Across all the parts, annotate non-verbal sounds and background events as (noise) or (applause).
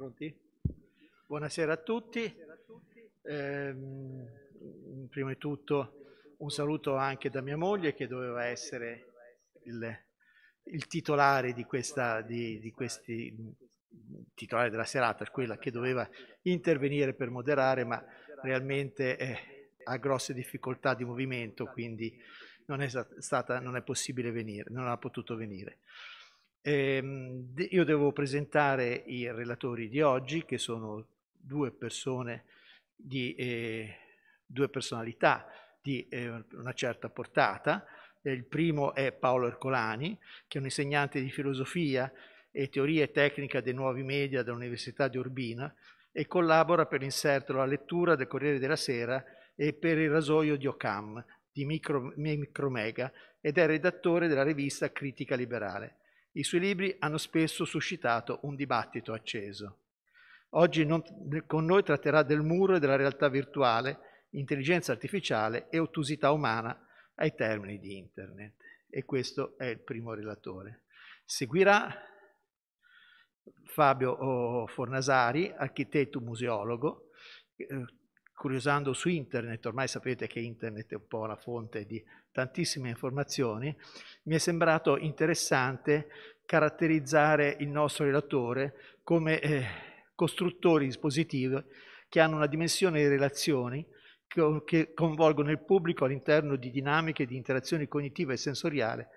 Pronti? Buonasera a tutti. Eh, prima di tutto un saluto anche da mia moglie che doveva essere il, il titolare, di questa, di, di questi, titolare della serata, quella che doveva intervenire per moderare, ma realmente eh, ha grosse difficoltà di movimento, quindi non è, stata, non è possibile venire, non ha potuto venire. Ehm, io devo presentare i relatori di oggi, che sono due persone di eh, due personalità di eh, una certa portata. Eh, il primo è Paolo Ercolani, che è un insegnante di filosofia e teoria e tecnica dei nuovi media dell'Università di Urbina e collabora per l'inserto La lettura del Corriere della Sera e per il rasoio di Ocam di Micro, Micromega ed è redattore della rivista Critica Liberale. I suoi libri hanno spesso suscitato un dibattito acceso. Oggi non, con noi tratterà del muro e della realtà virtuale, intelligenza artificiale e ottusità umana ai termini di Internet. E questo è il primo relatore. Seguirà Fabio eh, Fornasari, architetto museologo, eh, curiosando su internet, ormai sapete che internet è un po' la fonte di tantissime informazioni, mi è sembrato interessante caratterizzare il nostro relatore come eh, costruttori di dispositivi che hanno una dimensione di relazioni che, coinvolgono il pubblico all'interno di dinamiche di interazione cognitiva e sensoriale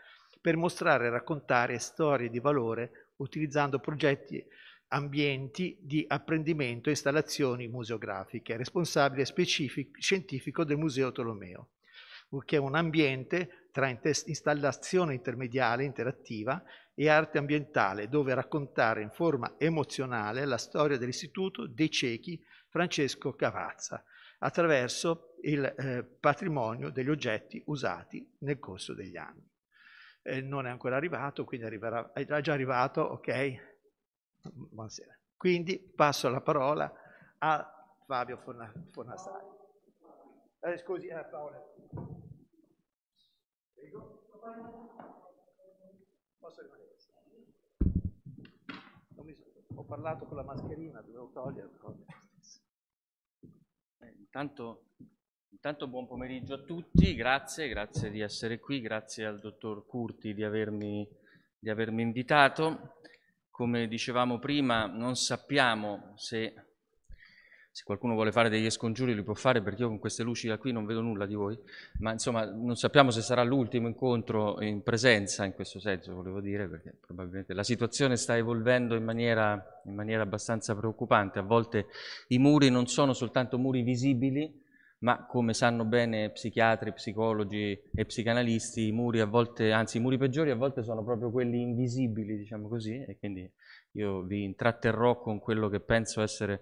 per mostrare e raccontare storie di valore utilizzando progetti ambienti di apprendimento e installazioni museografiche, responsabile specifico, scientifico del Museo Tolomeo che è un ambiente tra installazione intermediale interattiva e arte ambientale, dove raccontare in forma emozionale la storia dell'Istituto dei Ciechi Francesco Cavazza attraverso il eh, patrimonio degli oggetti usati nel corso degli anni. Eh, non è ancora arrivato, quindi arriverà, è già arrivato, ok? Buonasera. Quindi passo la parola a Fabio Fornasari. Eh, scusi, a eh, Paola ho parlato con la mascherina, dovevo toglierla. Eh, intanto, intanto, buon pomeriggio a tutti, grazie, grazie di essere qui, grazie al dottor Curti di avermi, di avermi invitato. Come dicevamo prima, non sappiamo se se qualcuno vuole fare degli scongiuri li può fare perché io con queste luci da qui non vedo nulla di voi, ma insomma non sappiamo se sarà l'ultimo incontro in presenza in questo senso, volevo dire, perché probabilmente la situazione sta evolvendo in maniera, in maniera abbastanza preoccupante, a volte i muri non sono soltanto muri visibili, ma come sanno bene psichiatri, psicologi e psicanalisti, i muri a volte, anzi i muri peggiori a volte sono proprio quelli invisibili, diciamo così, e quindi io vi intratterrò con quello che penso essere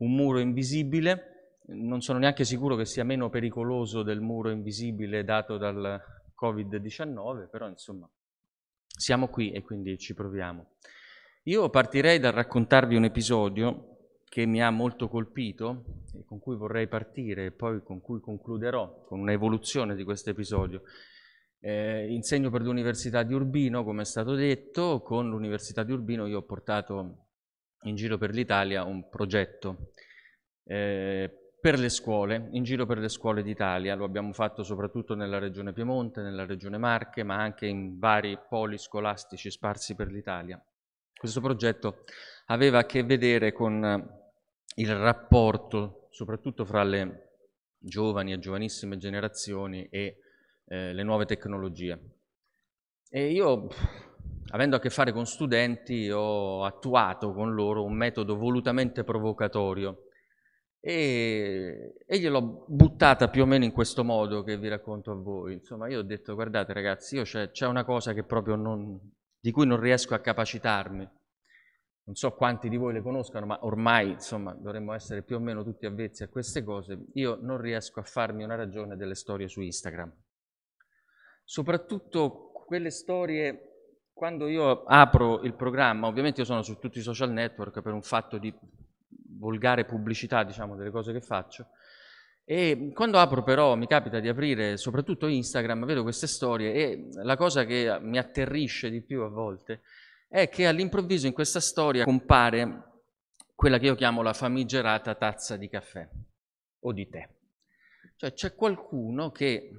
un muro invisibile, non sono neanche sicuro che sia meno pericoloso del muro invisibile dato dal Covid-19, però insomma siamo qui e quindi ci proviamo. Io partirei dal raccontarvi un episodio che mi ha molto colpito e con cui vorrei partire e poi con cui concluderò, con un'evoluzione di questo episodio. Eh, insegno per l'Università di Urbino, come è stato detto, con l'Università di Urbino io ho portato in giro per l'Italia un progetto eh, per le scuole, in giro per le scuole d'Italia, lo abbiamo fatto soprattutto nella regione Piemonte, nella regione Marche, ma anche in vari poli scolastici sparsi per l'Italia. Questo progetto aveva a che vedere con eh, il rapporto soprattutto fra le giovani e giovanissime generazioni e eh, le nuove tecnologie. E io avendo a che fare con studenti, ho attuato con loro un metodo volutamente provocatorio e, e gliel'ho buttata più o meno in questo modo che vi racconto a voi. Insomma, io ho detto, guardate ragazzi, c'è una cosa che proprio non, di cui non riesco a capacitarmi. Non so quanti di voi le conoscano, ma ormai insomma, dovremmo essere più o meno tutti avvezzi a queste cose. Io non riesco a farmi una ragione delle storie su Instagram. Soprattutto quelle storie quando io apro il programma, ovviamente io sono su tutti i social network per un fatto di volgare pubblicità, diciamo, delle cose che faccio, e quando apro però, mi capita di aprire soprattutto Instagram, vedo queste storie e la cosa che mi atterrisce di più a volte è che all'improvviso in questa storia compare quella che io chiamo la famigerata tazza di caffè o di tè. Cioè c'è qualcuno che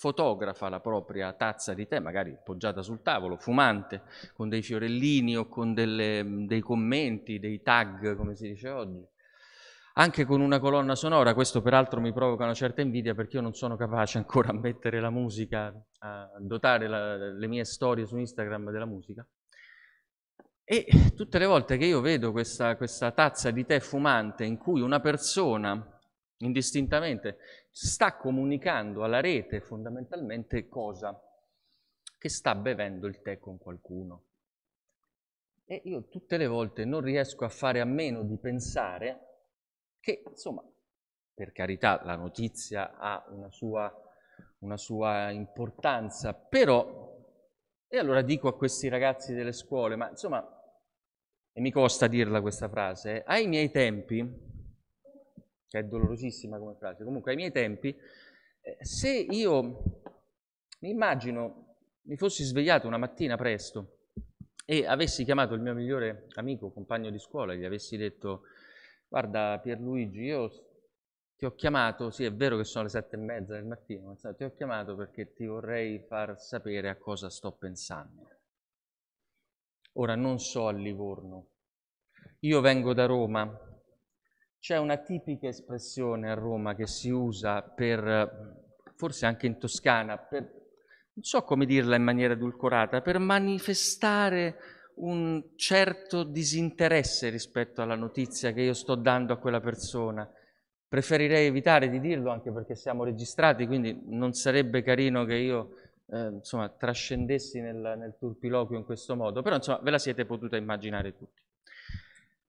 fotografa la propria tazza di tè, magari poggiata sul tavolo, fumante, con dei fiorellini o con delle, dei commenti, dei tag, come si dice oggi, anche con una colonna sonora, questo peraltro mi provoca una certa invidia perché io non sono capace ancora a mettere la musica, a dotare la, le mie storie su Instagram della musica. E tutte le volte che io vedo questa, questa tazza di tè fumante in cui una persona indistintamente sta comunicando alla rete fondamentalmente cosa? Che sta bevendo il tè con qualcuno. E io tutte le volte non riesco a fare a meno di pensare che, insomma, per carità, la notizia ha una sua, una sua importanza, però, e allora dico a questi ragazzi delle scuole, ma insomma, e mi costa dirla questa frase, eh, ai miei tempi, che cioè, è dolorosissima come frase, comunque ai miei tempi, eh, se io mi immagino mi fossi svegliato una mattina presto e avessi chiamato il mio migliore amico, compagno di scuola, e gli avessi detto guarda Pierluigi, io ti ho chiamato, sì è vero che sono le sette e mezza del mattino, ma ti ho chiamato perché ti vorrei far sapere a cosa sto pensando. Ora non so a Livorno, io vengo da Roma, c'è una tipica espressione a Roma che si usa per, forse anche in Toscana, per, non so come dirla in maniera edulcorata, per manifestare un certo disinteresse rispetto alla notizia che io sto dando a quella persona. Preferirei evitare di dirlo anche perché siamo registrati, quindi non sarebbe carino che io eh, insomma, trascendessi nel, nel turpiloquio in questo modo, però insomma ve la siete potuta immaginare tutti.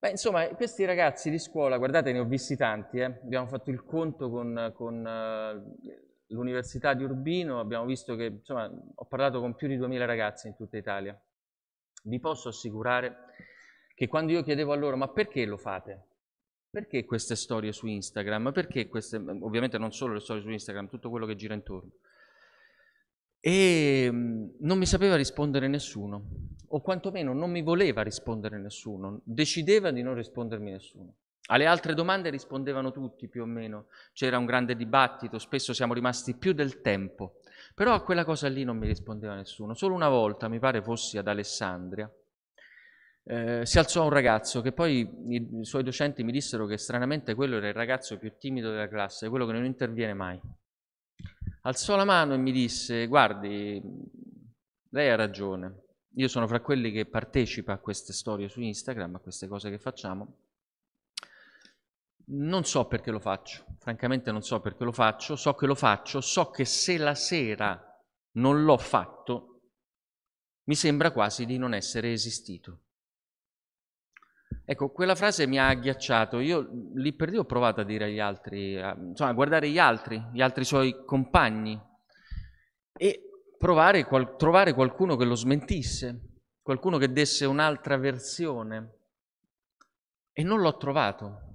Beh, insomma, questi ragazzi di scuola, guardate, ne ho visti tanti, eh? abbiamo fatto il conto con, con uh, l'Università di Urbino, abbiamo visto che, insomma, ho parlato con più di 2000 ragazzi in tutta Italia. Vi posso assicurare che quando io chiedevo a loro, ma perché lo fate? Perché queste storie su Instagram? Perché queste, ovviamente non solo le storie su Instagram, tutto quello che gira intorno e mm, non mi sapeva rispondere nessuno, o quantomeno non mi voleva rispondere nessuno, decideva di non rispondermi nessuno. Alle altre domande rispondevano tutti più o meno, c'era un grande dibattito, spesso siamo rimasti più del tempo, però a quella cosa lì non mi rispondeva nessuno. Solo una volta, mi pare fossi ad Alessandria, eh, si alzò un ragazzo che poi i, i suoi docenti mi dissero che stranamente quello era il ragazzo più timido della classe, quello che non interviene mai alzò la mano e mi disse, guardi, lei ha ragione, io sono fra quelli che partecipa a queste storie su Instagram, a queste cose che facciamo, non so perché lo faccio, francamente non so perché lo faccio, so che lo faccio, so che se la sera non l'ho fatto, mi sembra quasi di non essere esistito. Ecco, quella frase mi ha agghiacciato. Io lì per lì ho provato a dire agli altri, a, insomma, a guardare gli altri, gli altri suoi compagni e provare, qual, trovare qualcuno che lo smentisse, qualcuno che desse un'altra versione. E non l'ho trovato.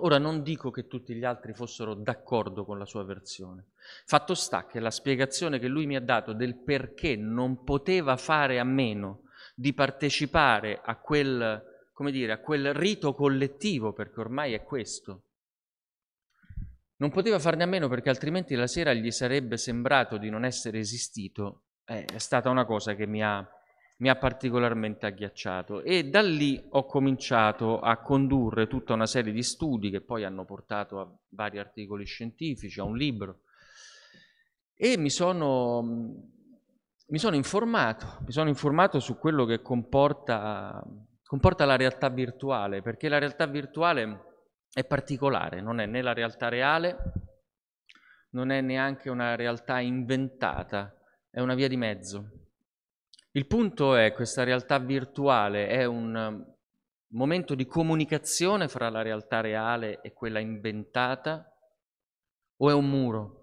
Ora non dico che tutti gli altri fossero d'accordo con la sua versione. Fatto sta che la spiegazione che lui mi ha dato del perché non poteva fare a meno di partecipare a quel come dire, a quel rito collettivo, perché ormai è questo. Non poteva farne a meno perché altrimenti la sera gli sarebbe sembrato di non essere esistito. Eh, è stata una cosa che mi ha, mi ha particolarmente agghiacciato e da lì ho cominciato a condurre tutta una serie di studi che poi hanno portato a vari articoli scientifici, a un libro. E mi sono, mi sono informato, mi sono informato su quello che comporta comporta la realtà virtuale, perché la realtà virtuale è particolare, non è né la realtà reale, non è neanche una realtà inventata, è una via di mezzo. Il punto è questa realtà virtuale è un um, momento di comunicazione fra la realtà reale e quella inventata, o è un muro,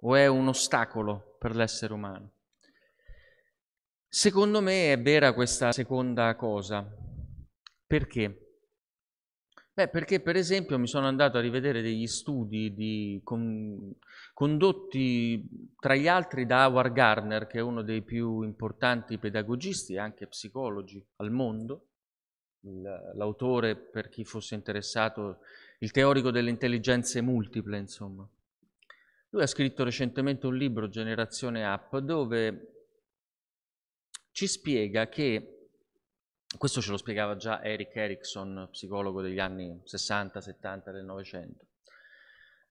o è un ostacolo per l'essere umano. Secondo me è vera questa seconda cosa. Perché? Beh, perché per esempio mi sono andato a rivedere degli studi di, con, condotti tra gli altri da Howard Gardner, che è uno dei più importanti pedagogisti e anche psicologi al mondo, l'autore, per chi fosse interessato, il teorico delle intelligenze multiple, insomma. Lui ha scritto recentemente un libro, Generazione App, dove ci spiega che, questo ce lo spiegava già Eric Erickson, psicologo degli anni 60, 70 del Novecento,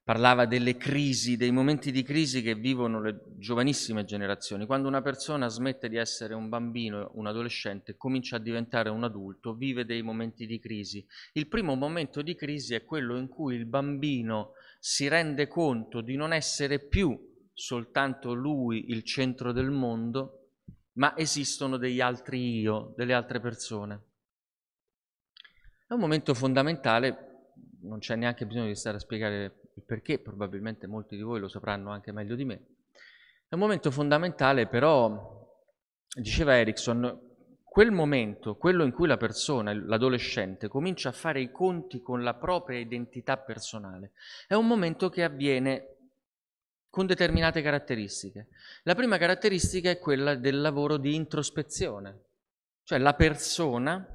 parlava delle crisi, dei momenti di crisi che vivono le giovanissime generazioni. Quando una persona smette di essere un bambino, un adolescente, comincia a diventare un adulto, vive dei momenti di crisi. Il primo momento di crisi è quello in cui il bambino si rende conto di non essere più soltanto lui il centro del mondo, ma esistono degli altri io, delle altre persone. È un momento fondamentale, non c'è neanche bisogno di stare a spiegare il perché, probabilmente molti di voi lo sapranno anche meglio di me. È un momento fondamentale però, diceva Erickson, quel momento, quello in cui la persona, l'adolescente, comincia a fare i conti con la propria identità personale, è un momento che avviene con determinate caratteristiche. La prima caratteristica è quella del lavoro di introspezione, cioè la persona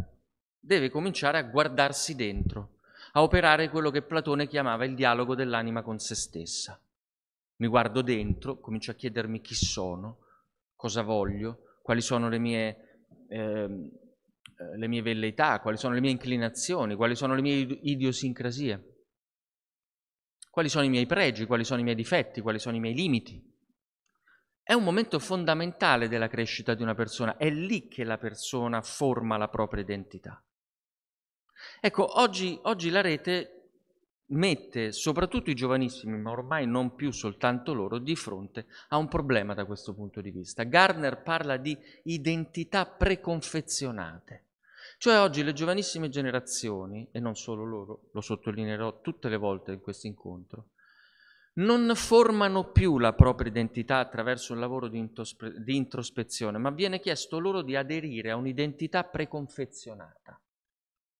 deve cominciare a guardarsi dentro, a operare quello che Platone chiamava il dialogo dell'anima con se stessa. Mi guardo dentro, comincio a chiedermi chi sono, cosa voglio, quali sono le mie, eh, le mie velleità, quali sono le mie inclinazioni, quali sono le mie idiosincrasie quali sono i miei pregi, quali sono i miei difetti, quali sono i miei limiti. È un momento fondamentale della crescita di una persona, è lì che la persona forma la propria identità. Ecco, oggi, oggi la rete mette soprattutto i giovanissimi, ma ormai non più soltanto loro, di fronte a un problema da questo punto di vista. Gardner parla di identità preconfezionate. Cioè oggi le giovanissime generazioni, e non solo loro, lo sottolineerò tutte le volte in questo incontro, non formano più la propria identità attraverso un lavoro di, di introspezione, ma viene chiesto loro di aderire a un'identità preconfezionata.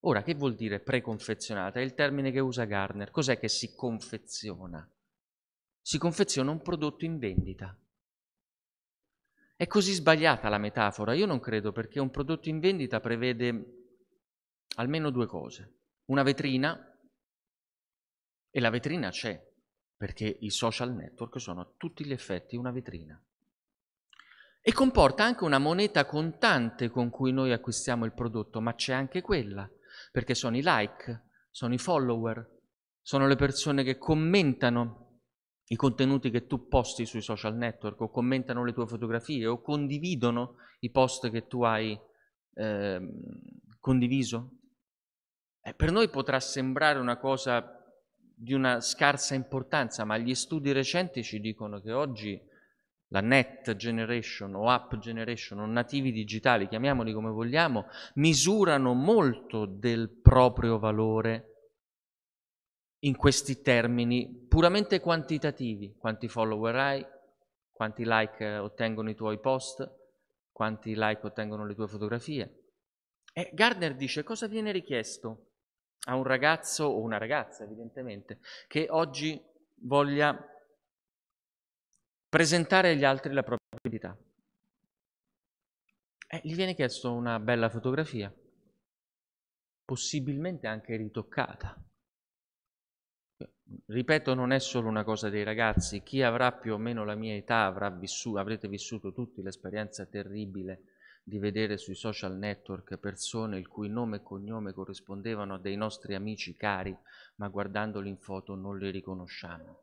Ora, che vuol dire preconfezionata? È il termine che usa Garner. Cos'è che si confeziona? Si confeziona un prodotto in vendita. È così sbagliata la metafora? Io non credo perché un prodotto in vendita prevede almeno due cose. Una vetrina e la vetrina c'è perché i social network sono a tutti gli effetti una vetrina. E comporta anche una moneta contante con cui noi acquistiamo il prodotto, ma c'è anche quella, perché sono i like, sono i follower, sono le persone che commentano i contenuti che tu posti sui social network o commentano le tue fotografie o condividono i post che tu hai eh, condiviso. Eh, per noi potrà sembrare una cosa di una scarsa importanza, ma gli studi recenti ci dicono che oggi la net generation o app generation o nativi digitali, chiamiamoli come vogliamo, misurano molto del proprio valore in questi termini puramente quantitativi, quanti follower hai, quanti like eh, ottengono i tuoi post, quanti like ottengono le tue fotografie. E Gardner dice cosa viene richiesto a un ragazzo o una ragazza evidentemente che oggi voglia presentare agli altri la propria abilità. Eh, gli viene chiesto una bella fotografia, possibilmente anche ritoccata ripeto, non è solo una cosa dei ragazzi, chi avrà più o meno la mia età avrà vissuto, avrete vissuto tutti l'esperienza terribile di vedere sui social network persone il cui nome e cognome corrispondevano a dei nostri amici cari, ma guardandoli in foto non li riconosciamo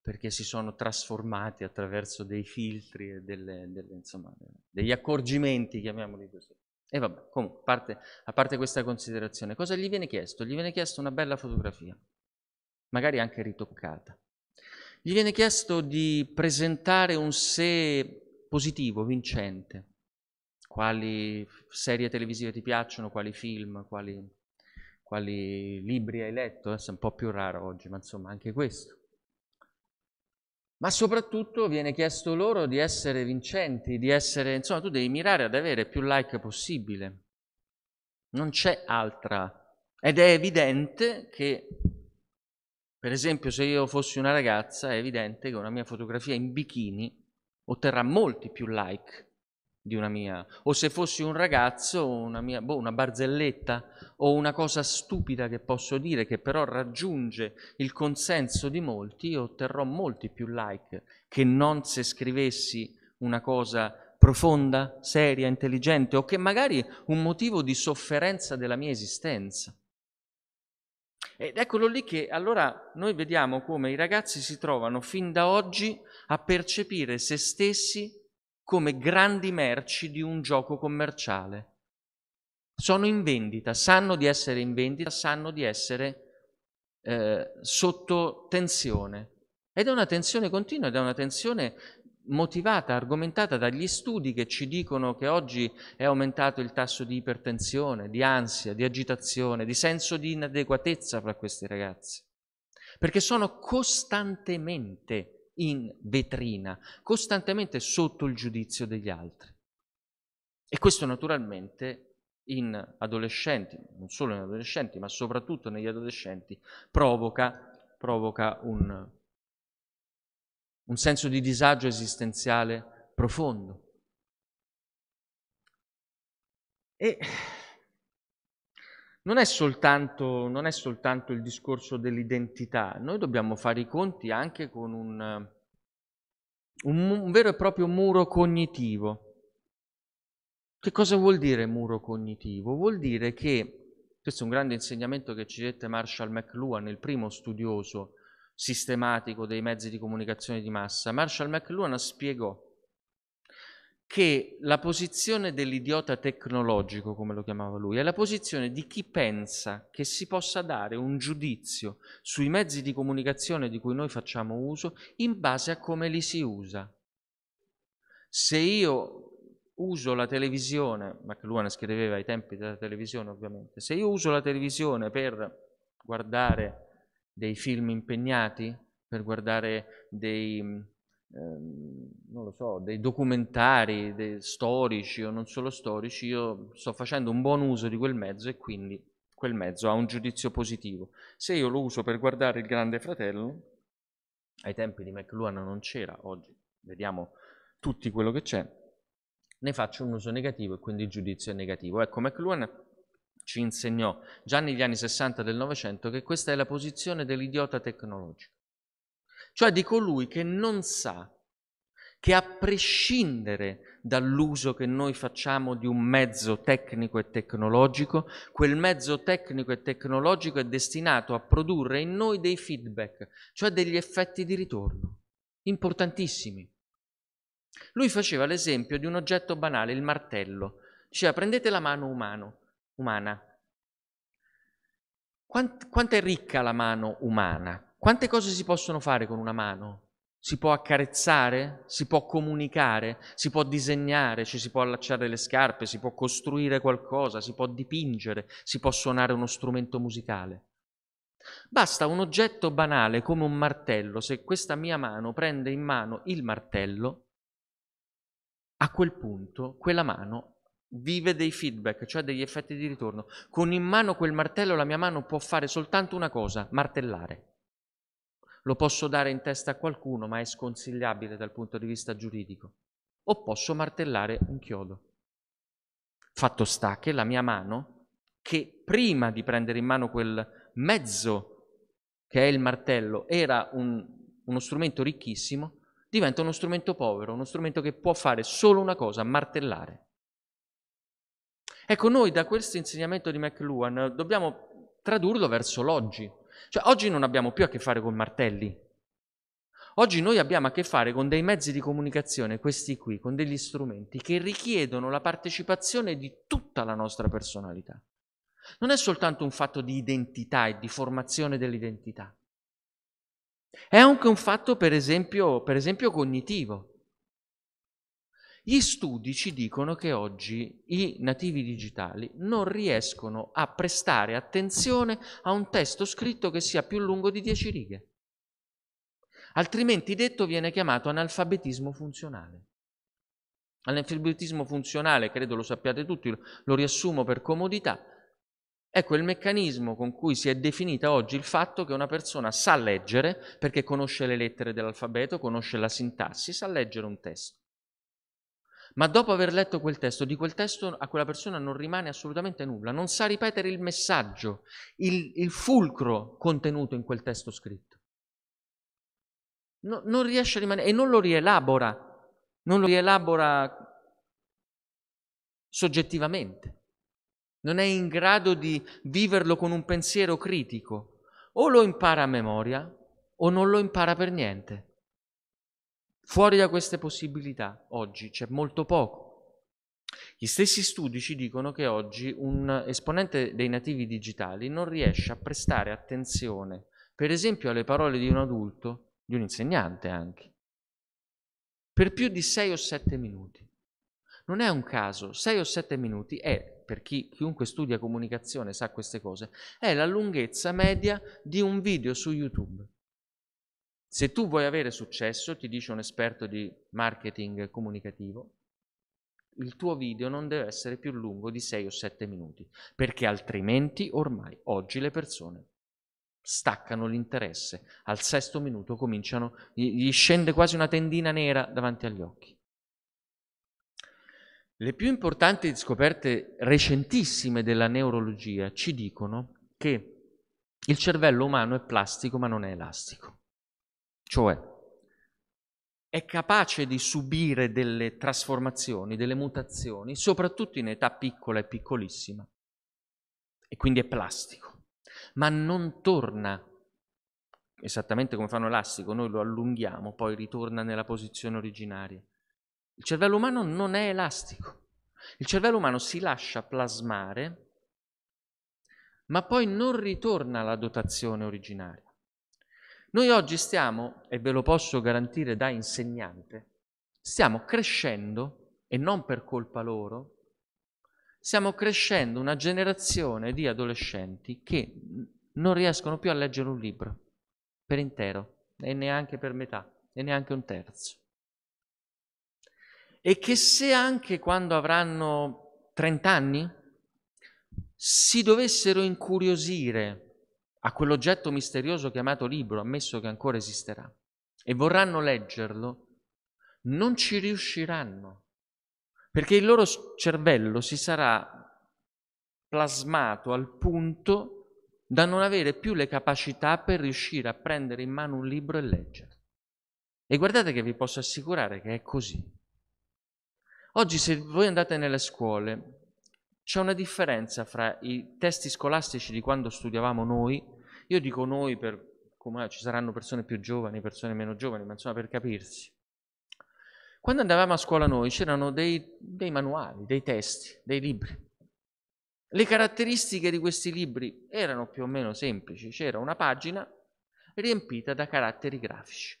perché si sono trasformati attraverso dei filtri e delle, delle, insomma, degli accorgimenti, chiamiamoli così. E vabbè, comunque, parte, a parte questa considerazione, cosa gli viene chiesto? Gli viene chiesto una bella fotografia magari anche ritoccata. Gli viene chiesto di presentare un sé positivo, vincente, quali serie televisive ti piacciono, quali film, quali, quali libri hai letto, adesso è un po' più raro oggi, ma insomma anche questo. Ma soprattutto viene chiesto loro di essere vincenti, di essere, insomma, tu devi mirare ad avere più like possibile. Non c'è altra. Ed è evidente che per esempio, se io fossi una ragazza, è evidente che una mia fotografia in bikini otterrà molti più like di una mia. O se fossi un ragazzo, una, mia, boh, una barzelletta o una cosa stupida che posso dire che però raggiunge il consenso di molti, otterrò molti più like che non se scrivessi una cosa profonda, seria, intelligente o che magari un motivo di sofferenza della mia esistenza. Ed eccolo lì che allora noi vediamo come i ragazzi si trovano fin da oggi a percepire se stessi come grandi merci di un gioco commerciale. Sono in vendita, sanno di essere in vendita, sanno di essere eh, sotto tensione. Ed è una tensione continua, ed è una tensione motivata, argomentata dagli studi che ci dicono che oggi è aumentato il tasso di ipertensione, di ansia, di agitazione, di senso di inadeguatezza fra questi ragazzi, perché sono costantemente in vetrina, costantemente sotto il giudizio degli altri. E questo naturalmente in adolescenti, non solo in adolescenti, ma soprattutto negli adolescenti, provoca, provoca un, un senso di disagio esistenziale profondo. E non è, soltanto, non è soltanto il discorso dell'identità, noi dobbiamo fare i conti anche con un, un, un vero e proprio muro cognitivo. Che cosa vuol dire muro cognitivo? Vuol dire che, questo è un grande insegnamento che ci dette Marshall McLuhan, il primo studioso sistematico dei mezzi di comunicazione di massa, Marshall McLuhan spiegò che la posizione dell'idiota tecnologico, come lo chiamava lui, è la posizione di chi pensa che si possa dare un giudizio sui mezzi di comunicazione di cui noi facciamo uso in base a come li si usa. Se io uso la televisione, McLuhan scriveva ai tempi della televisione ovviamente, se io uso la televisione per guardare dei film impegnati, per guardare dei, mm, ehm, so, dei documentari dei storici o non solo storici, io sto facendo un buon uso di quel mezzo e quindi quel mezzo ha un giudizio positivo. Se io lo uso per guardare il Grande Fratello, ai tempi di McLuhan non c'era, oggi vediamo tutti quello che c'è, ne faccio un uso negativo e quindi il giudizio è negativo. Ecco, McLuhan ci insegnò già negli anni 60 del Novecento che questa è la posizione dell'idiota tecnologico, cioè di colui che non sa che a prescindere dall'uso che noi facciamo di un mezzo tecnico e tecnologico, quel mezzo tecnico e tecnologico è destinato a produrre in noi dei feedback, cioè degli effetti di ritorno, importantissimi. Lui faceva l'esempio di un oggetto banale, il martello. Diceva prendete la mano umano, umana. Quant, quanto è ricca la mano umana? Quante cose si possono fare con una mano? Si può accarezzare, si può comunicare, si può disegnare, ci si può allacciare le scarpe, si può costruire qualcosa, si può dipingere, si può suonare uno strumento musicale. Basta un oggetto banale come un martello, se questa mia mano prende in mano il martello, a quel punto quella mano vive dei feedback, cioè degli effetti di ritorno. Con in mano quel martello la mia mano può fare soltanto una cosa, martellare. Lo posso dare in testa a qualcuno, ma è sconsigliabile dal punto di vista giuridico. O posso martellare un chiodo. Fatto sta che la mia mano, che prima di prendere in mano quel mezzo che è il martello, era un, uno strumento ricchissimo, diventa uno strumento povero, uno strumento che può fare solo una cosa, martellare. Ecco, noi da questo insegnamento di McLuhan dobbiamo tradurlo verso l'oggi. Cioè, oggi non abbiamo più a che fare con martelli. Oggi noi abbiamo a che fare con dei mezzi di comunicazione, questi qui, con degli strumenti che richiedono la partecipazione di tutta la nostra personalità. Non è soltanto un fatto di identità e di formazione dell'identità. È anche un fatto, per esempio, per esempio cognitivo. Gli studi ci dicono che oggi i nativi digitali non riescono a prestare attenzione a un testo scritto che sia più lungo di 10 righe. Altrimenti detto viene chiamato analfabetismo funzionale. L'analfabetismo funzionale, credo lo sappiate tutti, lo riassumo per comodità, è quel meccanismo con cui si è definita oggi il fatto che una persona sa leggere perché conosce le lettere dell'alfabeto, conosce la sintassi, sa leggere un testo ma dopo aver letto quel testo, di quel testo a quella persona non rimane assolutamente nulla, non sa ripetere il messaggio, il, il fulcro contenuto in quel testo scritto. No, non riesce a rimanere e non lo rielabora, non lo rielabora soggettivamente, non è in grado di viverlo con un pensiero critico, o lo impara a memoria o non lo impara per niente. Fuori da queste possibilità oggi c'è molto poco. Gli stessi studi ci dicono che oggi un esponente dei nativi digitali non riesce a prestare attenzione, per esempio, alle parole di un adulto, di un insegnante anche, per più di 6 o 7 minuti. Non è un caso, 6 o 7 minuti è, per chi, chiunque studia comunicazione sa queste cose, è la lunghezza media di un video su YouTube. Se tu vuoi avere successo, ti dice un esperto di marketing comunicativo, il tuo video non deve essere più lungo di 6 o 7 minuti, perché altrimenti ormai oggi le persone staccano l'interesse. Al sesto minuto cominciano, gli scende quasi una tendina nera davanti agli occhi. Le più importanti scoperte recentissime della neurologia ci dicono che il cervello umano è plastico ma non è elastico. Cioè, è capace di subire delle trasformazioni, delle mutazioni, soprattutto in età piccola e piccolissima. E quindi è plastico. Ma non torna esattamente come fanno un elastico, noi lo allunghiamo, poi ritorna nella posizione originaria. Il cervello umano non è elastico. Il cervello umano si lascia plasmare, ma poi non ritorna alla dotazione originaria. Noi oggi stiamo, e ve lo posso garantire da insegnante, stiamo crescendo, e non per colpa loro, stiamo crescendo una generazione di adolescenti che non riescono più a leggere un libro per intero, e neanche per metà, e neanche un terzo. E che se anche quando avranno 30 anni si dovessero incuriosire a quell'oggetto misterioso chiamato libro, ammesso che ancora esisterà, e vorranno leggerlo, non ci riusciranno, perché il loro cervello si sarà plasmato al punto da non avere più le capacità per riuscire a prendere in mano un libro e leggere. E guardate che vi posso assicurare che è così. Oggi se voi andate nelle scuole c'è una differenza fra i testi scolastici di quando studiavamo noi, io dico noi per come ci saranno persone più giovani, persone meno giovani, ma insomma per capirsi. Quando andavamo a scuola noi c'erano dei, dei manuali, dei testi, dei libri. Le caratteristiche di questi libri erano più o meno semplici, c'era una pagina riempita da caratteri grafici.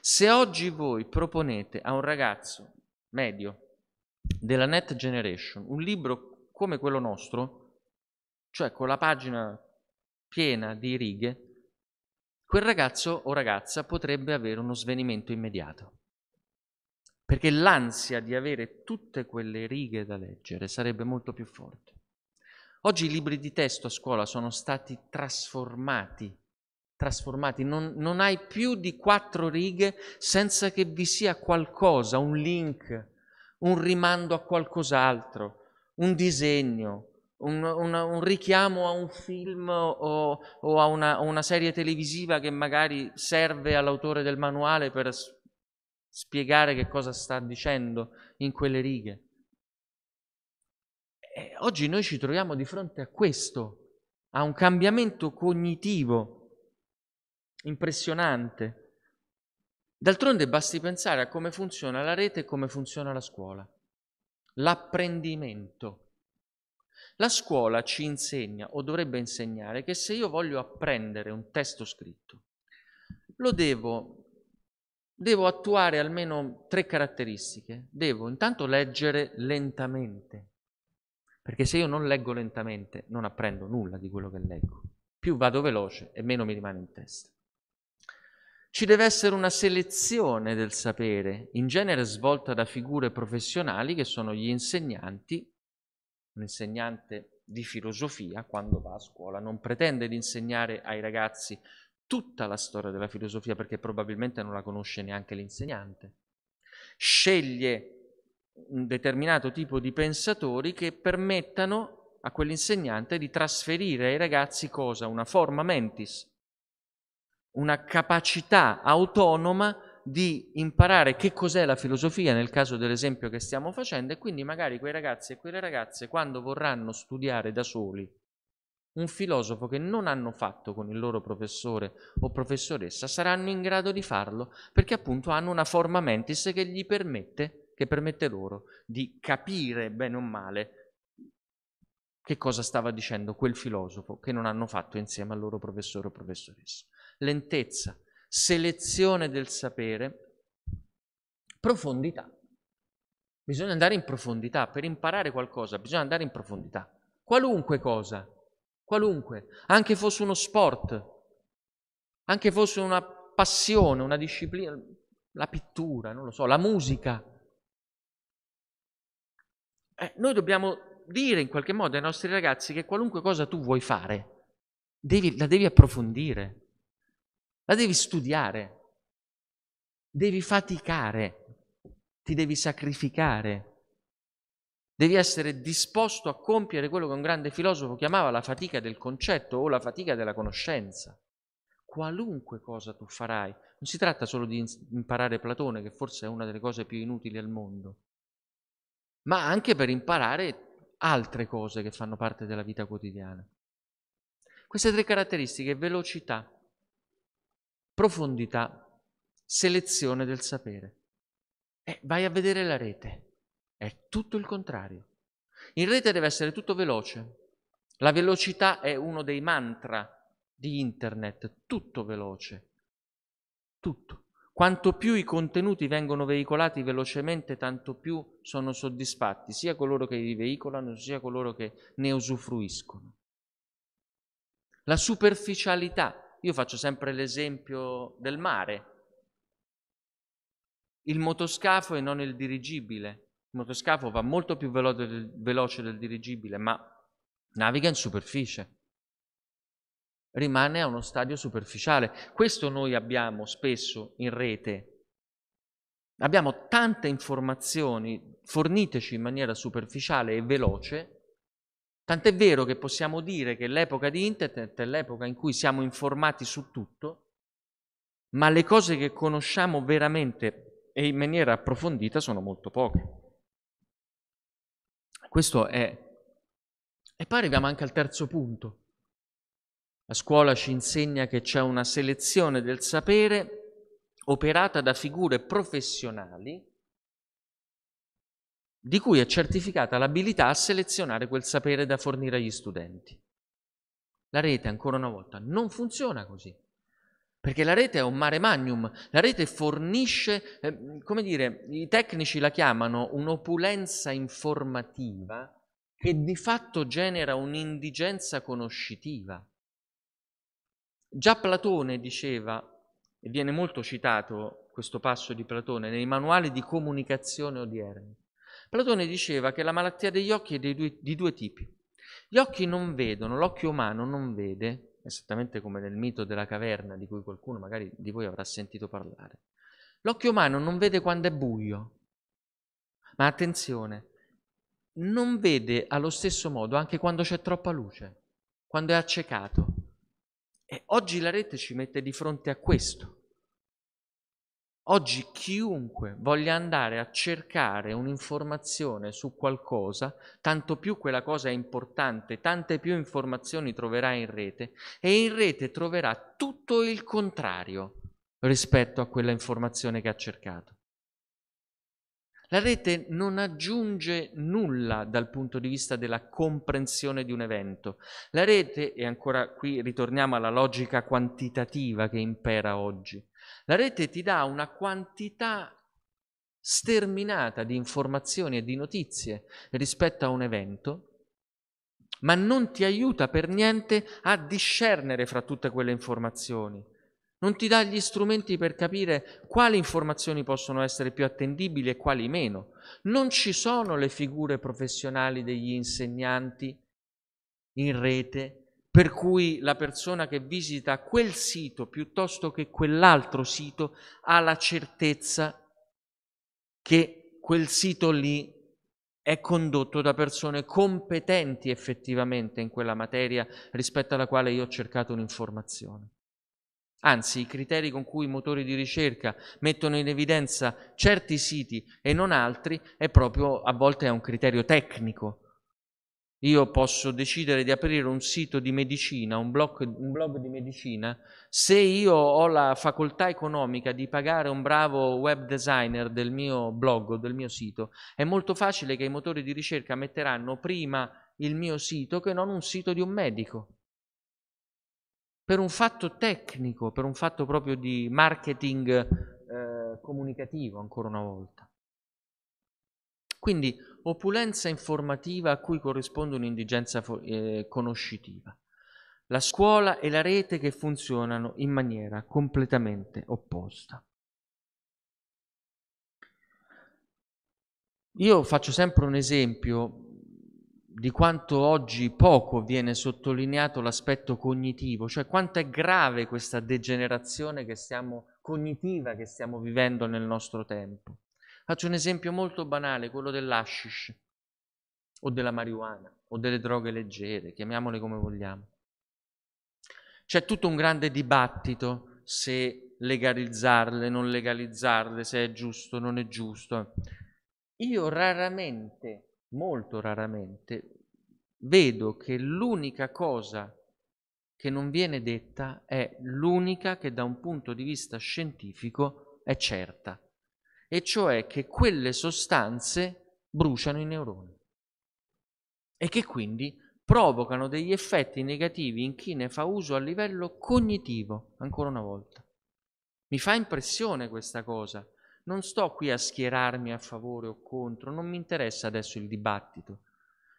Se oggi voi proponete a un ragazzo medio della Net Generation un libro come quello nostro, cioè con la pagina piena di righe, quel ragazzo o ragazza potrebbe avere uno svenimento immediato. Perché l'ansia di avere tutte quelle righe da leggere sarebbe molto più forte. Oggi i libri di testo a scuola sono stati trasformati, trasformati. Non, non hai più di quattro righe senza che vi sia qualcosa, un link, un rimando a qualcos'altro, un disegno, un, una, un, richiamo a un film o, o a una, una, serie televisiva che magari serve all'autore del manuale per spiegare che cosa sta dicendo in quelle righe. E oggi noi ci troviamo di fronte a questo, a un cambiamento cognitivo impressionante. D'altronde basti pensare a come funziona la rete e come funziona la scuola l'apprendimento. La scuola ci insegna o dovrebbe insegnare che se io voglio apprendere un testo scritto, lo devo, devo attuare almeno tre caratteristiche. Devo intanto leggere lentamente, perché se io non leggo lentamente non apprendo nulla di quello che leggo. Più vado veloce e meno mi rimane in testa. Ci deve essere una selezione del sapere, in genere svolta da figure professionali che sono gli insegnanti, un insegnante di filosofia quando va a scuola non pretende di insegnare ai ragazzi tutta la storia della filosofia perché probabilmente non la conosce neanche l'insegnante. Sceglie un determinato tipo di pensatori che permettano a quell'insegnante di trasferire ai ragazzi cosa? Una forma mentis, una capacità autonoma di imparare che cos'è la filosofia nel caso dell'esempio che stiamo facendo e quindi magari quei ragazzi e quelle ragazze quando vorranno studiare da soli un filosofo che non hanno fatto con il loro professore o professoressa saranno in grado di farlo perché appunto hanno una forma mentis che gli permette, che permette loro di capire bene o male che cosa stava dicendo quel filosofo che non hanno fatto insieme al loro professore o professoressa lentezza, selezione del sapere, profondità. Bisogna andare in profondità, per imparare qualcosa bisogna andare in profondità. Qualunque cosa, qualunque, anche fosse uno sport, anche fosse una passione, una disciplina, la pittura, non lo so, la musica. Eh, noi dobbiamo dire in qualche modo ai nostri ragazzi che qualunque cosa tu vuoi fare, devi, la devi approfondire, la devi studiare, devi faticare, ti devi sacrificare, devi essere disposto a compiere quello che un grande filosofo chiamava la fatica del concetto o la fatica della conoscenza. Qualunque cosa tu farai, non si tratta solo di imparare Platone, che forse è una delle cose più inutili al mondo, ma anche per imparare altre cose che fanno parte della vita quotidiana. Queste tre caratteristiche, velocità, profondità, selezione del sapere. E eh, vai a vedere la rete, è tutto il contrario. In rete deve essere tutto veloce. La velocità è uno dei mantra di internet, tutto veloce, tutto. Quanto più i contenuti vengono veicolati velocemente, tanto più sono soddisfatti sia coloro che li veicolano sia coloro che ne usufruiscono. La superficialità io faccio sempre l'esempio del mare. Il motoscafo e non il dirigibile. Il motoscafo va molto più veloce del, veloce del dirigibile, ma naviga in superficie. Rimane a uno stadio superficiale. Questo noi abbiamo spesso in rete. Abbiamo tante informazioni forniteci in maniera superficiale e veloce Tant'è vero che possiamo dire che l'epoca di Internet è l'epoca in cui siamo informati su tutto, ma le cose che conosciamo veramente e in maniera approfondita sono molto poche. Questo è... E poi arriviamo anche al terzo punto. La scuola ci insegna che c'è una selezione del sapere operata da figure professionali di cui è certificata l'abilità a selezionare quel sapere da fornire agli studenti. La rete, ancora una volta, non funziona così, perché la rete è un mare magnum, la rete fornisce, eh, come dire, i tecnici la chiamano un'opulenza informativa che di fatto genera un'indigenza conoscitiva. Già Platone diceva, e viene molto citato questo passo di Platone, nei manuali di comunicazione odierni, Platone diceva che la malattia degli occhi è due, di due tipi. Gli occhi non vedono, l'occhio umano non vede, esattamente come nel mito della caverna di cui qualcuno magari di voi avrà sentito parlare. L'occhio umano non vede quando è buio, ma attenzione, non vede allo stesso modo anche quando c'è troppa luce, quando è accecato. E oggi la rete ci mette di fronte a questo. Oggi chiunque voglia andare a cercare un'informazione su qualcosa, tanto più quella cosa è importante, tante più informazioni troverà in rete e in rete troverà tutto il contrario rispetto a quella informazione che ha cercato. La rete non aggiunge nulla dal punto di vista della comprensione di un evento. La rete, e ancora qui ritorniamo alla logica quantitativa che impera oggi, la rete ti dà una quantità sterminata di informazioni e di notizie rispetto a un evento, ma non ti aiuta per niente a discernere fra tutte quelle informazioni. Non ti dà gli strumenti per capire quali informazioni possono essere più attendibili e quali meno. Non ci sono le figure professionali degli insegnanti in rete per cui la persona che visita quel sito piuttosto che quell'altro sito ha la certezza che quel sito lì è condotto da persone competenti effettivamente in quella materia rispetto alla quale io ho cercato un'informazione. Anzi, i criteri con cui i motori di ricerca mettono in evidenza certi siti e non altri è proprio a volte è un criterio tecnico, io posso decidere di aprire un sito di medicina, un blog, un blog, di medicina, se io ho la facoltà economica di pagare un bravo web designer del mio blog o del mio sito, è molto facile che i motori di ricerca metteranno prima il mio sito che non un sito di un medico. Per un fatto tecnico, per un fatto proprio di marketing eh, comunicativo, ancora una volta. Quindi opulenza informativa a cui corrisponde un'indigenza eh, conoscitiva. La scuola e la rete che funzionano in maniera completamente opposta. Io faccio sempre un esempio di quanto oggi poco viene sottolineato l'aspetto cognitivo, cioè quanto è grave questa degenerazione che stiamo, cognitiva che stiamo vivendo nel nostro tempo. Faccio un esempio molto banale, quello dell'ashish o della marijuana o delle droghe leggere, chiamiamole come vogliamo. C'è tutto un grande dibattito se legalizzarle, non legalizzarle, se è giusto, non è giusto. Io raramente, molto raramente, vedo che l'unica cosa che non viene detta è l'unica che da un punto di vista scientifico è certa e cioè che quelle sostanze bruciano i neuroni e che quindi provocano degli effetti negativi in chi ne fa uso a livello cognitivo, ancora una volta. Mi fa impressione questa cosa. Non sto qui a schierarmi a favore o contro, non mi interessa adesso il dibattito.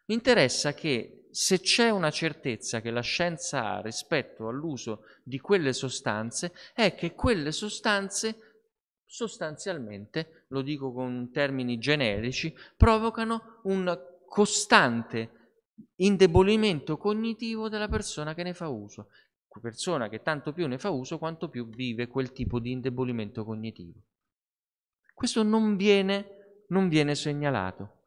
Mi interessa che se c'è una certezza che la scienza ha rispetto all'uso di quelle sostanze, è che quelle sostanze sostanzialmente, lo dico con termini generici, provocano un costante indebolimento cognitivo della persona che ne fa uso, persona che tanto più ne fa uso quanto più vive quel tipo di indebolimento cognitivo. Questo non viene, non viene segnalato.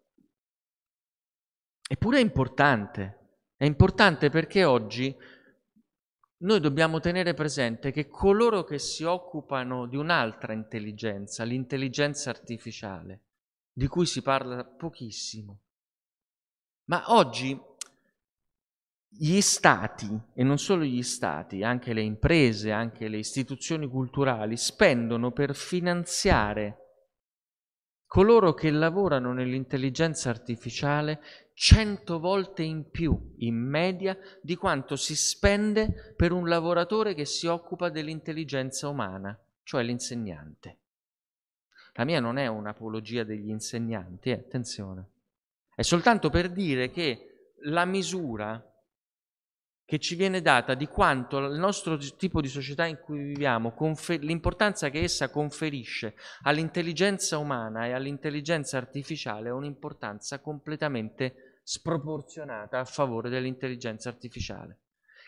Eppure è importante, è importante perché oggi noi dobbiamo tenere presente che coloro che si occupano di un'altra intelligenza, l'intelligenza artificiale, di cui si parla pochissimo, ma oggi gli stati, e non solo gli stati, anche le imprese, anche le istituzioni culturali, spendono per finanziare coloro che lavorano nell'intelligenza artificiale 100 volte in più in media di quanto si spende per un lavoratore che si occupa dell'intelligenza umana, cioè l'insegnante. La mia non è un'apologia degli insegnanti, eh, attenzione. È soltanto per dire che la misura che ci viene data di quanto il nostro tipo di società in cui viviamo, confer- l'importanza che essa conferisce all'intelligenza umana e all'intelligenza artificiale è un'importanza completamente sproporzionata a favore dell'intelligenza artificiale,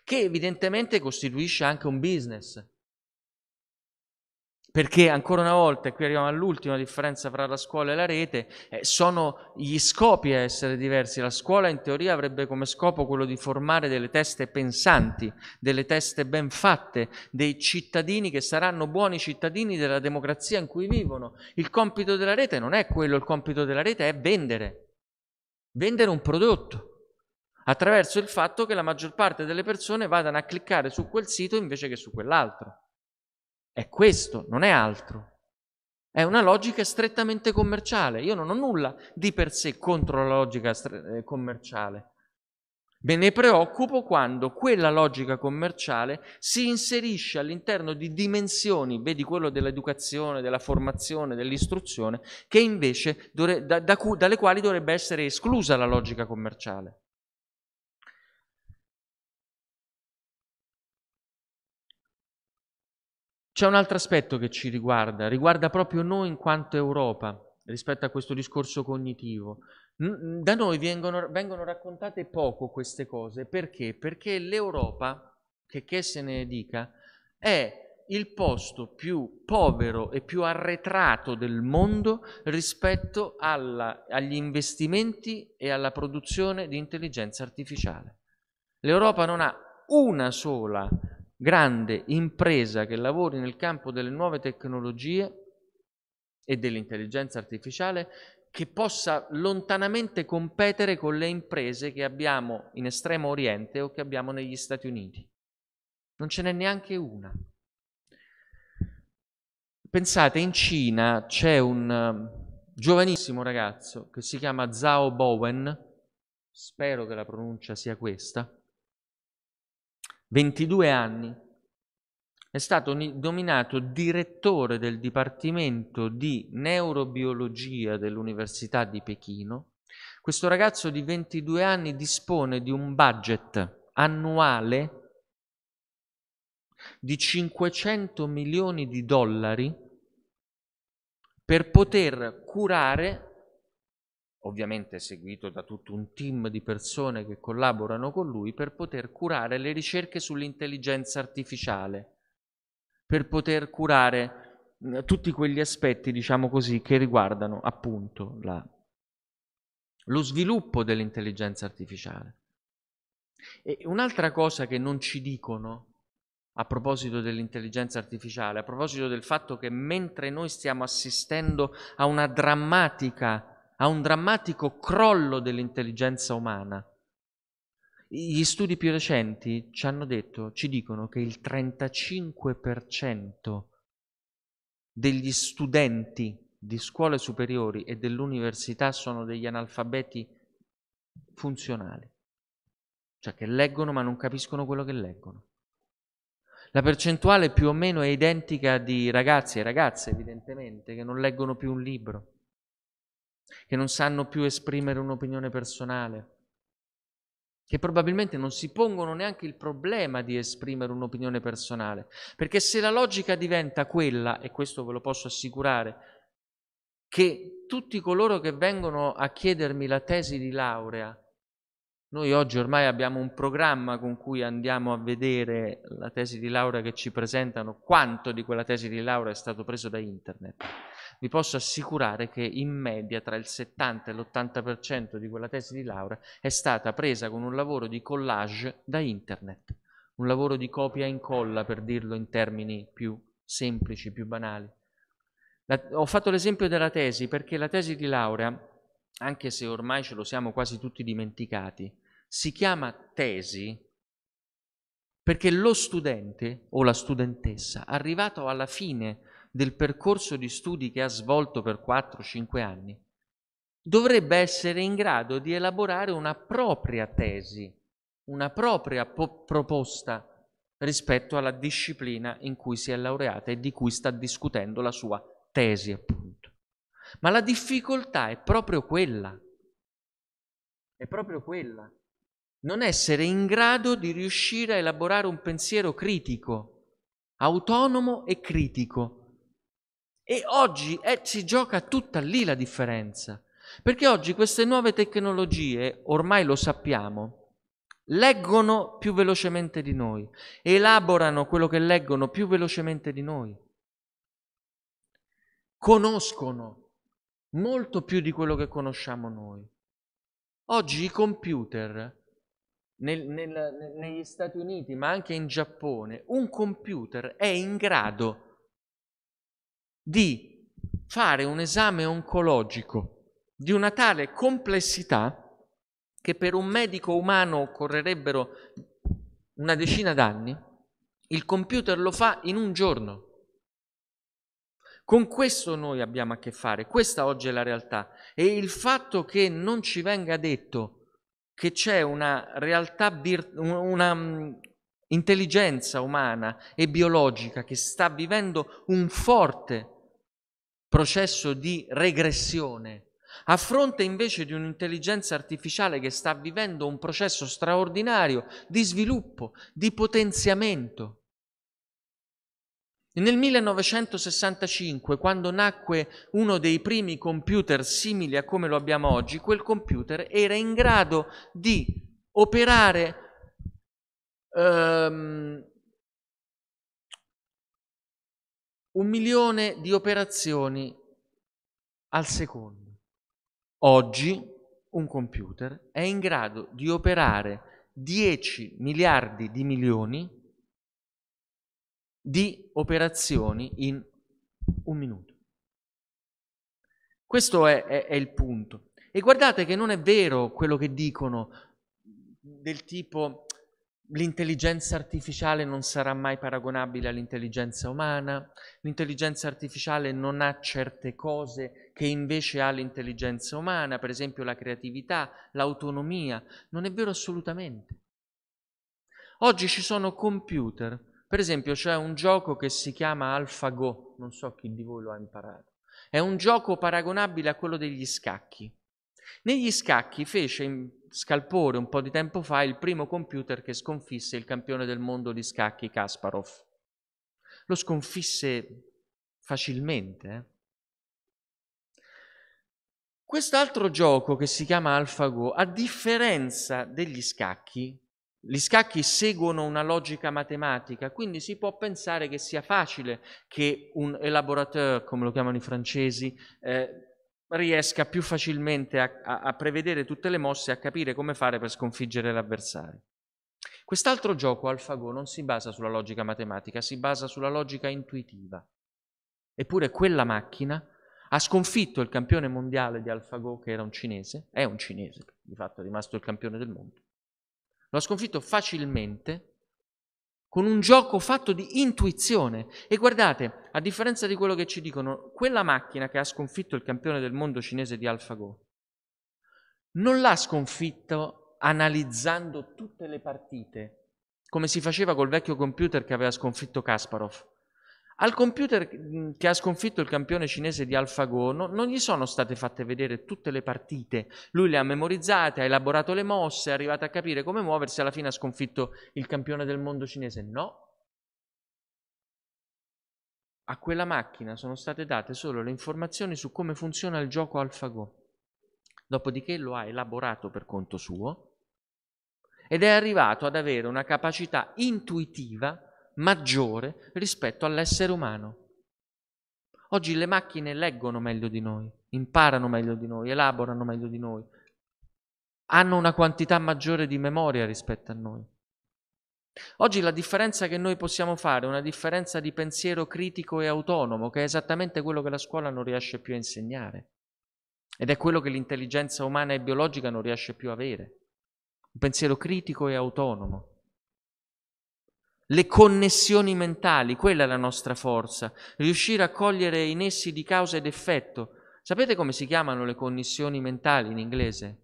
che evidentemente costituisce anche un business, perché ancora una volta, e qui arriviamo all'ultima differenza tra la scuola e la rete, eh, sono gli scopi a essere diversi. La scuola in teoria avrebbe come scopo quello di formare delle teste pensanti, delle teste ben fatte, dei cittadini che saranno buoni cittadini della democrazia in cui vivono. Il compito della rete non è quello, il compito della rete è vendere, vendere un prodotto attraverso il fatto che la maggior parte delle persone vadano a cliccare su quel sito invece che su quell'altro. È questo, non è altro. È una logica strettamente commerciale. Io non ho nulla di per sé contro la logica eh, commerciale. Me ne preoccupo quando quella logica commerciale si inserisce all'interno di dimensioni, vedi quello dell'educazione, della formazione, dell'istruzione, che invece dovre- da- da cu- dalle quali dovrebbe essere esclusa la logica commerciale. C'è un altro aspetto che ci riguarda, riguarda proprio noi in quanto Europa, rispetto a questo discorso cognitivo. Da noi vengono, vengono raccontate poco queste cose, perché? Perché l'Europa, che, che se ne dica, è il posto più povero e più arretrato del mondo rispetto alla, agli investimenti e alla produzione di intelligenza artificiale. L'Europa non ha una sola grande impresa che lavori nel campo delle nuove tecnologie e dell'intelligenza artificiale che possa lontanamente competere con le imprese che abbiamo in Estremo Oriente o che abbiamo negli Stati Uniti. Non ce n'è neanche una. Pensate, in Cina c'è un um, giovanissimo ragazzo che si chiama Zhao Bowen, spero che la pronuncia sia questa, 22 anni, è stato nominato direttore del Dipartimento di Neurobiologia dell'Università di Pechino. Questo ragazzo di 22 anni dispone di un budget annuale di 500 milioni di dollari per poter curare ovviamente seguito da tutto un team di persone che collaborano con lui per poter curare le ricerche sull'intelligenza artificiale, per poter curare mm, tutti quegli aspetti, diciamo così, che riguardano appunto la, lo sviluppo dell'intelligenza artificiale. E un'altra cosa che non ci dicono a proposito dell'intelligenza artificiale, a proposito del fatto che mentre noi stiamo assistendo a una drammatica a un drammatico crollo dell'intelligenza umana. Gli studi più recenti ci hanno detto, ci dicono che il 35% degli studenti di scuole superiori e dell'università sono degli analfabeti funzionali, cioè che leggono ma non capiscono quello che leggono. La percentuale più o meno è identica di ragazzi e ragazze, evidentemente, che non leggono più un libro che non sanno più esprimere un'opinione personale, che probabilmente non si pongono neanche il problema di esprimere un'opinione personale, perché se la logica diventa quella, e questo ve lo posso assicurare, che tutti coloro che vengono a chiedermi la tesi di laurea, noi oggi ormai abbiamo un programma con cui andiamo a vedere la tesi di laurea che ci presentano, quanto di quella tesi di laurea è stato preso da internet vi posso assicurare che in media tra il 70 e l'80% di quella tesi di laurea è stata presa con un lavoro di collage da internet, un lavoro di copia e incolla per dirlo in termini più semplici, più banali. La, ho fatto l'esempio della tesi perché la tesi di laurea, anche se ormai ce lo siamo quasi tutti dimenticati, si chiama tesi perché lo studente o la studentessa, arrivato alla fine del percorso di studi che ha svolto per 4-5 anni, dovrebbe essere in grado di elaborare una propria tesi, una propria po- proposta rispetto alla disciplina in cui si è laureata e di cui sta discutendo la sua tesi, appunto. Ma la difficoltà è proprio quella, è proprio quella, non essere in grado di riuscire a elaborare un pensiero critico, autonomo e critico e oggi è, eh, si gioca tutta lì la differenza, perché oggi queste nuove tecnologie, ormai lo sappiamo, leggono più velocemente di noi, elaborano quello che leggono più velocemente di noi, conoscono molto più di quello che conosciamo noi. Oggi i computer nel, nel, negli Stati Uniti, ma anche in Giappone, un computer è in grado di di fare un esame oncologico di una tale complessità che per un medico umano occorrerebbero una decina d'anni, il computer lo fa in un giorno. Con questo noi abbiamo a che fare, questa oggi è la realtà e il fatto che non ci venga detto che c'è una realtà, una mm, intelligenza umana e biologica che sta vivendo un forte processo di regressione, a fronte invece di un'intelligenza artificiale che sta vivendo un processo straordinario di sviluppo, di potenziamento. Nel 1965, quando nacque uno dei primi computer simili a come lo abbiamo oggi, quel computer era in grado di operare ehm, un milione di operazioni al secondo. Oggi un computer è in grado di operare 10 miliardi di milioni di operazioni in un minuto. Questo è, è, è il punto. E guardate che non è vero quello che dicono del tipo L'intelligenza artificiale non sarà mai paragonabile all'intelligenza umana, l'intelligenza artificiale non ha certe cose che invece ha l'intelligenza umana, per esempio la creatività, l'autonomia. Non è vero assolutamente. Oggi ci sono computer, per esempio c'è un gioco che si chiama AlphaGo, non so chi di voi lo ha imparato. È un gioco paragonabile a quello degli scacchi. Negli scacchi fece scalpore un po' di tempo fa il primo computer che sconfisse il campione del mondo di scacchi Kasparov. Lo sconfisse facilmente. Eh. Quest'altro gioco che si chiama AlphaGo, a differenza degli scacchi, gli scacchi seguono una logica matematica, quindi si può pensare che sia facile che un elaborateur, come lo chiamano i francesi, eh, riesca più facilmente a, a, a prevedere tutte le mosse e a capire come fare per sconfiggere l'avversario. Quest'altro gioco, AlphaGo, non si basa sulla logica matematica, si basa sulla logica intuitiva. Eppure quella macchina ha sconfitto il campione mondiale di AlphaGo, che era un cinese, è un cinese, di fatto è rimasto il campione del mondo. Lo ha sconfitto facilmente con un gioco fatto di intuizione. E guardate, a differenza di quello che ci dicono, quella macchina che ha sconfitto il campione del mondo cinese di AlphaGo non l'ha sconfitto analizzando tutte le partite, come si faceva col vecchio computer che aveva sconfitto Kasparov. Al computer che ha sconfitto il campione cinese di AlphaGo no, non gli sono state fatte vedere tutte le partite, lui le ha memorizzate, ha elaborato le mosse, è arrivato a capire come muoversi, e alla fine ha sconfitto il campione del mondo cinese. No. A quella macchina sono state date solo le informazioni su come funziona il gioco AlphaGo. Dopodiché lo ha elaborato per conto suo ed è arrivato ad avere una capacità intuitiva maggiore rispetto all'essere umano. Oggi le macchine leggono meglio di noi, imparano meglio di noi, elaborano meglio di noi, hanno una quantità maggiore di memoria rispetto a noi. Oggi la differenza che noi possiamo fare è una differenza di pensiero critico e autonomo, che è esattamente quello che la scuola non riesce più a insegnare ed è quello che l'intelligenza umana e biologica non riesce più a avere, un pensiero critico e autonomo le connessioni mentali, quella è la nostra forza, riuscire a cogliere i nessi di causa ed effetto. Sapete come si chiamano le connessioni mentali in inglese?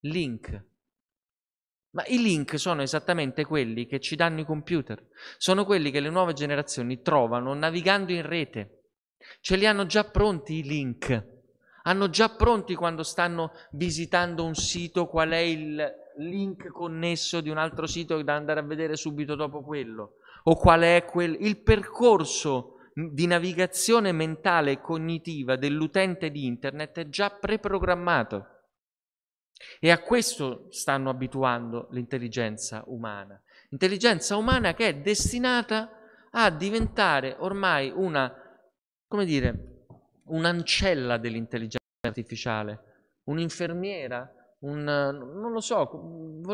Link. Ma i link sono esattamente quelli che ci danno i computer, sono quelli che le nuove generazioni trovano navigando in rete. Ce li hanno già pronti i link, hanno già pronti quando stanno visitando un sito qual è il link connesso di un altro sito da andare a vedere subito dopo quello, o qual è quel, il percorso di navigazione mentale e cognitiva dell'utente di internet è già preprogrammato. E a questo stanno abituando l'intelligenza umana. Intelligenza umana che è destinata a diventare ormai una, come dire, un'ancella dell'intelligenza artificiale, un'infermiera un, non lo so,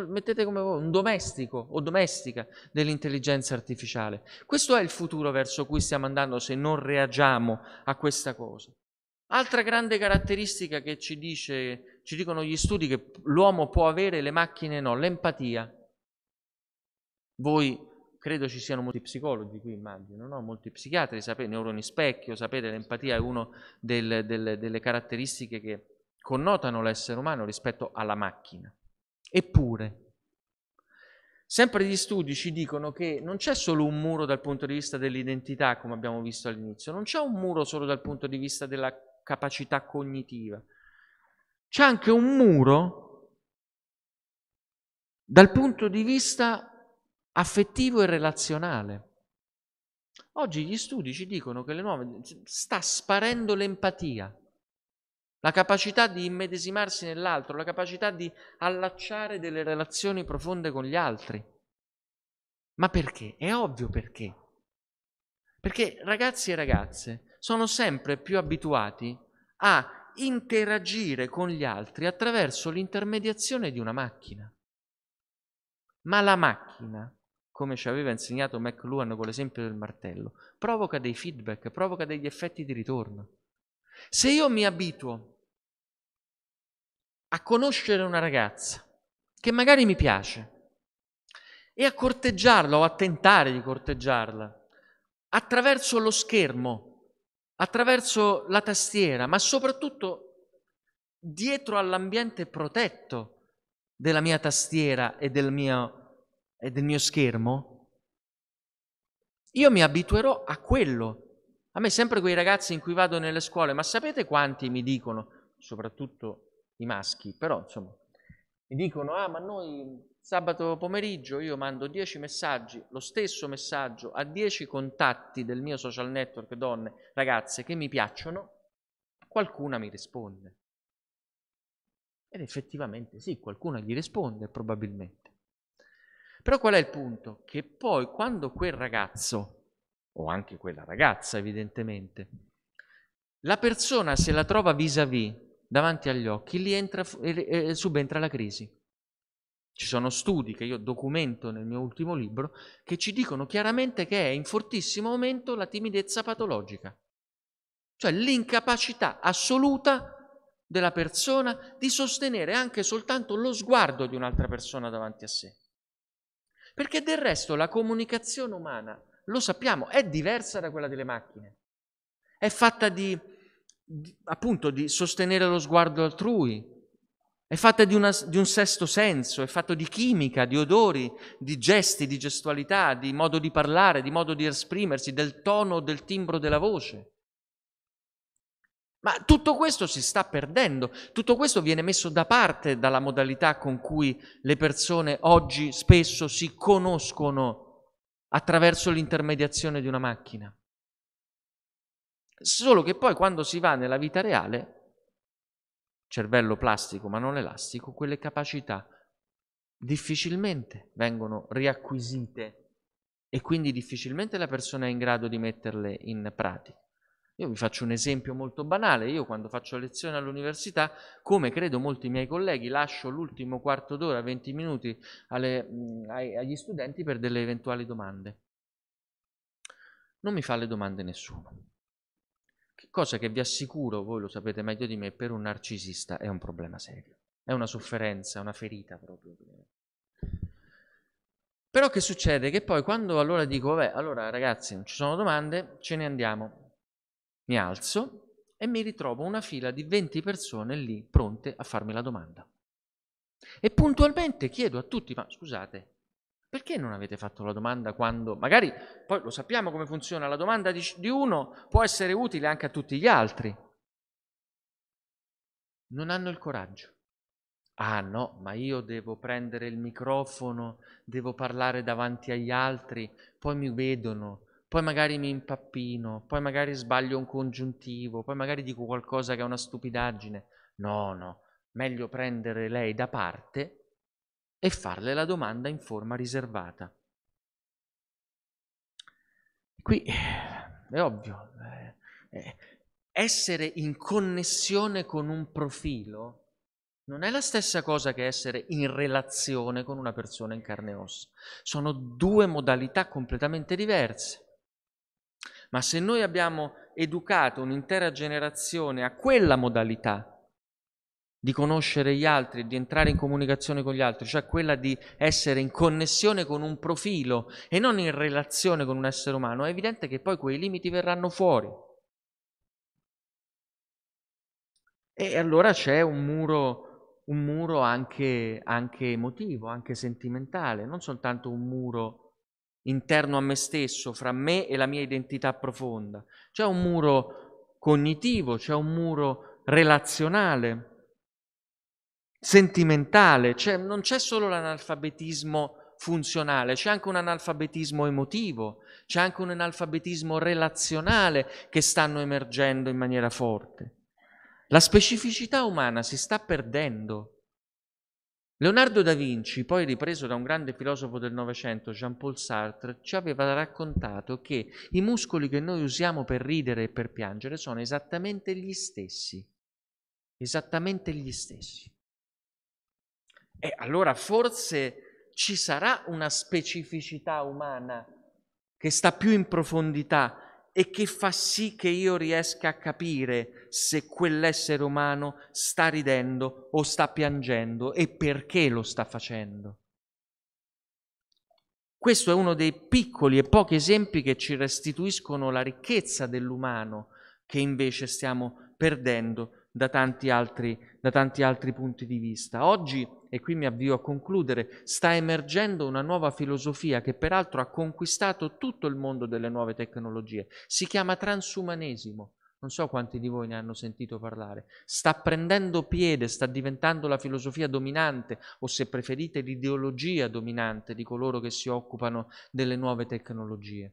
mettete come voi, un domestico o domestica dell'intelligenza artificiale. Questo è il futuro verso cui stiamo andando se non reagiamo a questa cosa. Altra grande caratteristica che ci, dice, ci dicono gli studi che l'uomo può avere, le macchine no, l'empatia. Voi credo ci siano molti psicologi qui, immagino, no? molti psichiatri, sapete, neuroni specchio, sapete, l'empatia è una del, del, delle caratteristiche che connotano l'essere umano rispetto alla macchina. Eppure, sempre gli studi ci dicono che non c'è solo un muro dal punto di vista dell'identità, come abbiamo visto all'inizio, non c'è un muro solo dal punto di vista della capacità cognitiva, c'è anche un muro dal punto di vista affettivo e relazionale. Oggi gli studi ci dicono che le nuove sta sparendo l'empatia la capacità di immedesimarsi nell'altro, la capacità di allacciare delle relazioni profonde con gli altri. Ma perché? È ovvio perché. Perché ragazzi e ragazze sono sempre più abituati a interagire con gli altri attraverso l'intermediazione di una macchina. Ma la macchina, come ci aveva insegnato McLuhan con l'esempio del martello, provoca dei feedback, provoca degli effetti di ritorno. Se io mi abituo a conoscere una ragazza che magari mi piace e a corteggiarla o a tentare di corteggiarla attraverso lo schermo, attraverso la tastiera, ma soprattutto dietro all'ambiente protetto della mia tastiera e del mio, e del mio schermo, io mi abituerò a quello a me sempre quei ragazzi in cui vado nelle scuole, ma sapete quanti mi dicono, soprattutto i maschi, però insomma, mi dicono, ah ma noi sabato pomeriggio io mando 10 messaggi, lo stesso messaggio a 10 contatti del mio social network, donne, ragazze che mi piacciono, qualcuna mi risponde. Ed effettivamente sì, qualcuna gli risponde probabilmente. Però qual è il punto? Che poi quando quel ragazzo o anche quella ragazza evidentemente. La persona se la trova vis-à-vis, davanti agli occhi, lì entra, eh, subentra la crisi. Ci sono studi che io documento nel mio ultimo libro che ci dicono chiaramente che è in fortissimo aumento la timidezza patologica, cioè l'incapacità assoluta della persona di sostenere anche soltanto lo sguardo di un'altra persona davanti a sé. Perché del resto la comunicazione umana lo sappiamo, è diversa da quella delle macchine. È fatta di, di appunto, di sostenere lo sguardo altrui, è fatta di, una, di un sesto senso, è fatta di chimica, di odori, di gesti, di gestualità, di modo di parlare, di modo di esprimersi, del tono, del timbro della voce. Ma tutto questo si sta perdendo, tutto questo viene messo da parte dalla modalità con cui le persone oggi spesso si conoscono attraverso l'intermediazione di una macchina. Solo che poi quando si va nella vita reale, cervello plastico ma non elastico, quelle capacità difficilmente vengono riacquisite e quindi difficilmente la persona è in grado di metterle in pratica. Io vi faccio un esempio molto banale, io quando faccio lezione all'università, come credo molti miei colleghi, lascio l'ultimo quarto d'ora, 20 minuti alle, agli studenti per delle eventuali domande. Non mi fa le domande nessuno. Cosa che vi assicuro, voi lo sapete meglio di me, per un narcisista è un problema serio. È una sofferenza, una ferita proprio. Però che succede? Che poi quando allora dico, vabbè, allora ragazzi, non ci sono domande, ce ne andiamo mi alzo e mi ritrovo una fila di 20 persone lì pronte a farmi la domanda. E puntualmente chiedo a tutti, ma scusate, perché non avete fatto la domanda quando, magari poi lo sappiamo come funziona, la domanda di, di uno può essere utile anche a tutti gli altri. Non hanno il coraggio. Ah no, ma io devo prendere il microfono, devo parlare davanti agli altri, poi mi vedono, poi magari mi impappino, poi magari sbaglio un congiuntivo, poi magari dico qualcosa che è una stupidaggine. No, no, meglio prendere lei da parte e farle la domanda in forma riservata. Qui è ovvio, eh, eh essere in connessione con un profilo non è la stessa cosa che essere in relazione con una persona in carne e ossa. Sono due modalità completamente diverse. Ma se noi abbiamo educato un'intera generazione a quella modalità di conoscere gli altri, di entrare in comunicazione con gli altri, cioè quella di essere in connessione con un profilo e non in relazione con un essere umano, è evidente che poi quei limiti verranno fuori. E allora c'è un muro, un muro anche, anche emotivo, anche sentimentale, non soltanto un muro interno a me stesso, fra me e la mia identità profonda. C'è un muro cognitivo, c'è un muro relazionale, sentimentale, c'è, non c'è solo l'analfabetismo funzionale, c'è anche un analfabetismo emotivo, c'è anche un analfabetismo relazionale che stanno emergendo in maniera forte. La specificità umana si sta perdendo Leonardo da Vinci, poi ripreso da un grande filosofo del Novecento, Jean-Paul Sartre, ci aveva raccontato che i muscoli che noi usiamo per ridere e per piangere sono esattamente gli stessi. Esattamente gli stessi. E allora forse ci sarà una specificità umana che sta più in profondità e che fa sì che io riesca a capire se quell'essere umano sta ridendo o sta piangendo e perché lo sta facendo. Questo è uno dei piccoli e pochi esempi che ci restituiscono la ricchezza dell'umano che invece stiamo perdendo da tanti altri, da tanti altri punti di vista. Oggi e qui mi avvio a concludere, sta emergendo una nuova filosofia che peraltro ha conquistato tutto il mondo delle nuove tecnologie. Si chiama transumanesimo. Non so quanti di voi ne hanno sentito parlare. Sta prendendo piede, sta diventando la filosofia dominante o se preferite l'ideologia dominante di coloro che si occupano delle nuove tecnologie.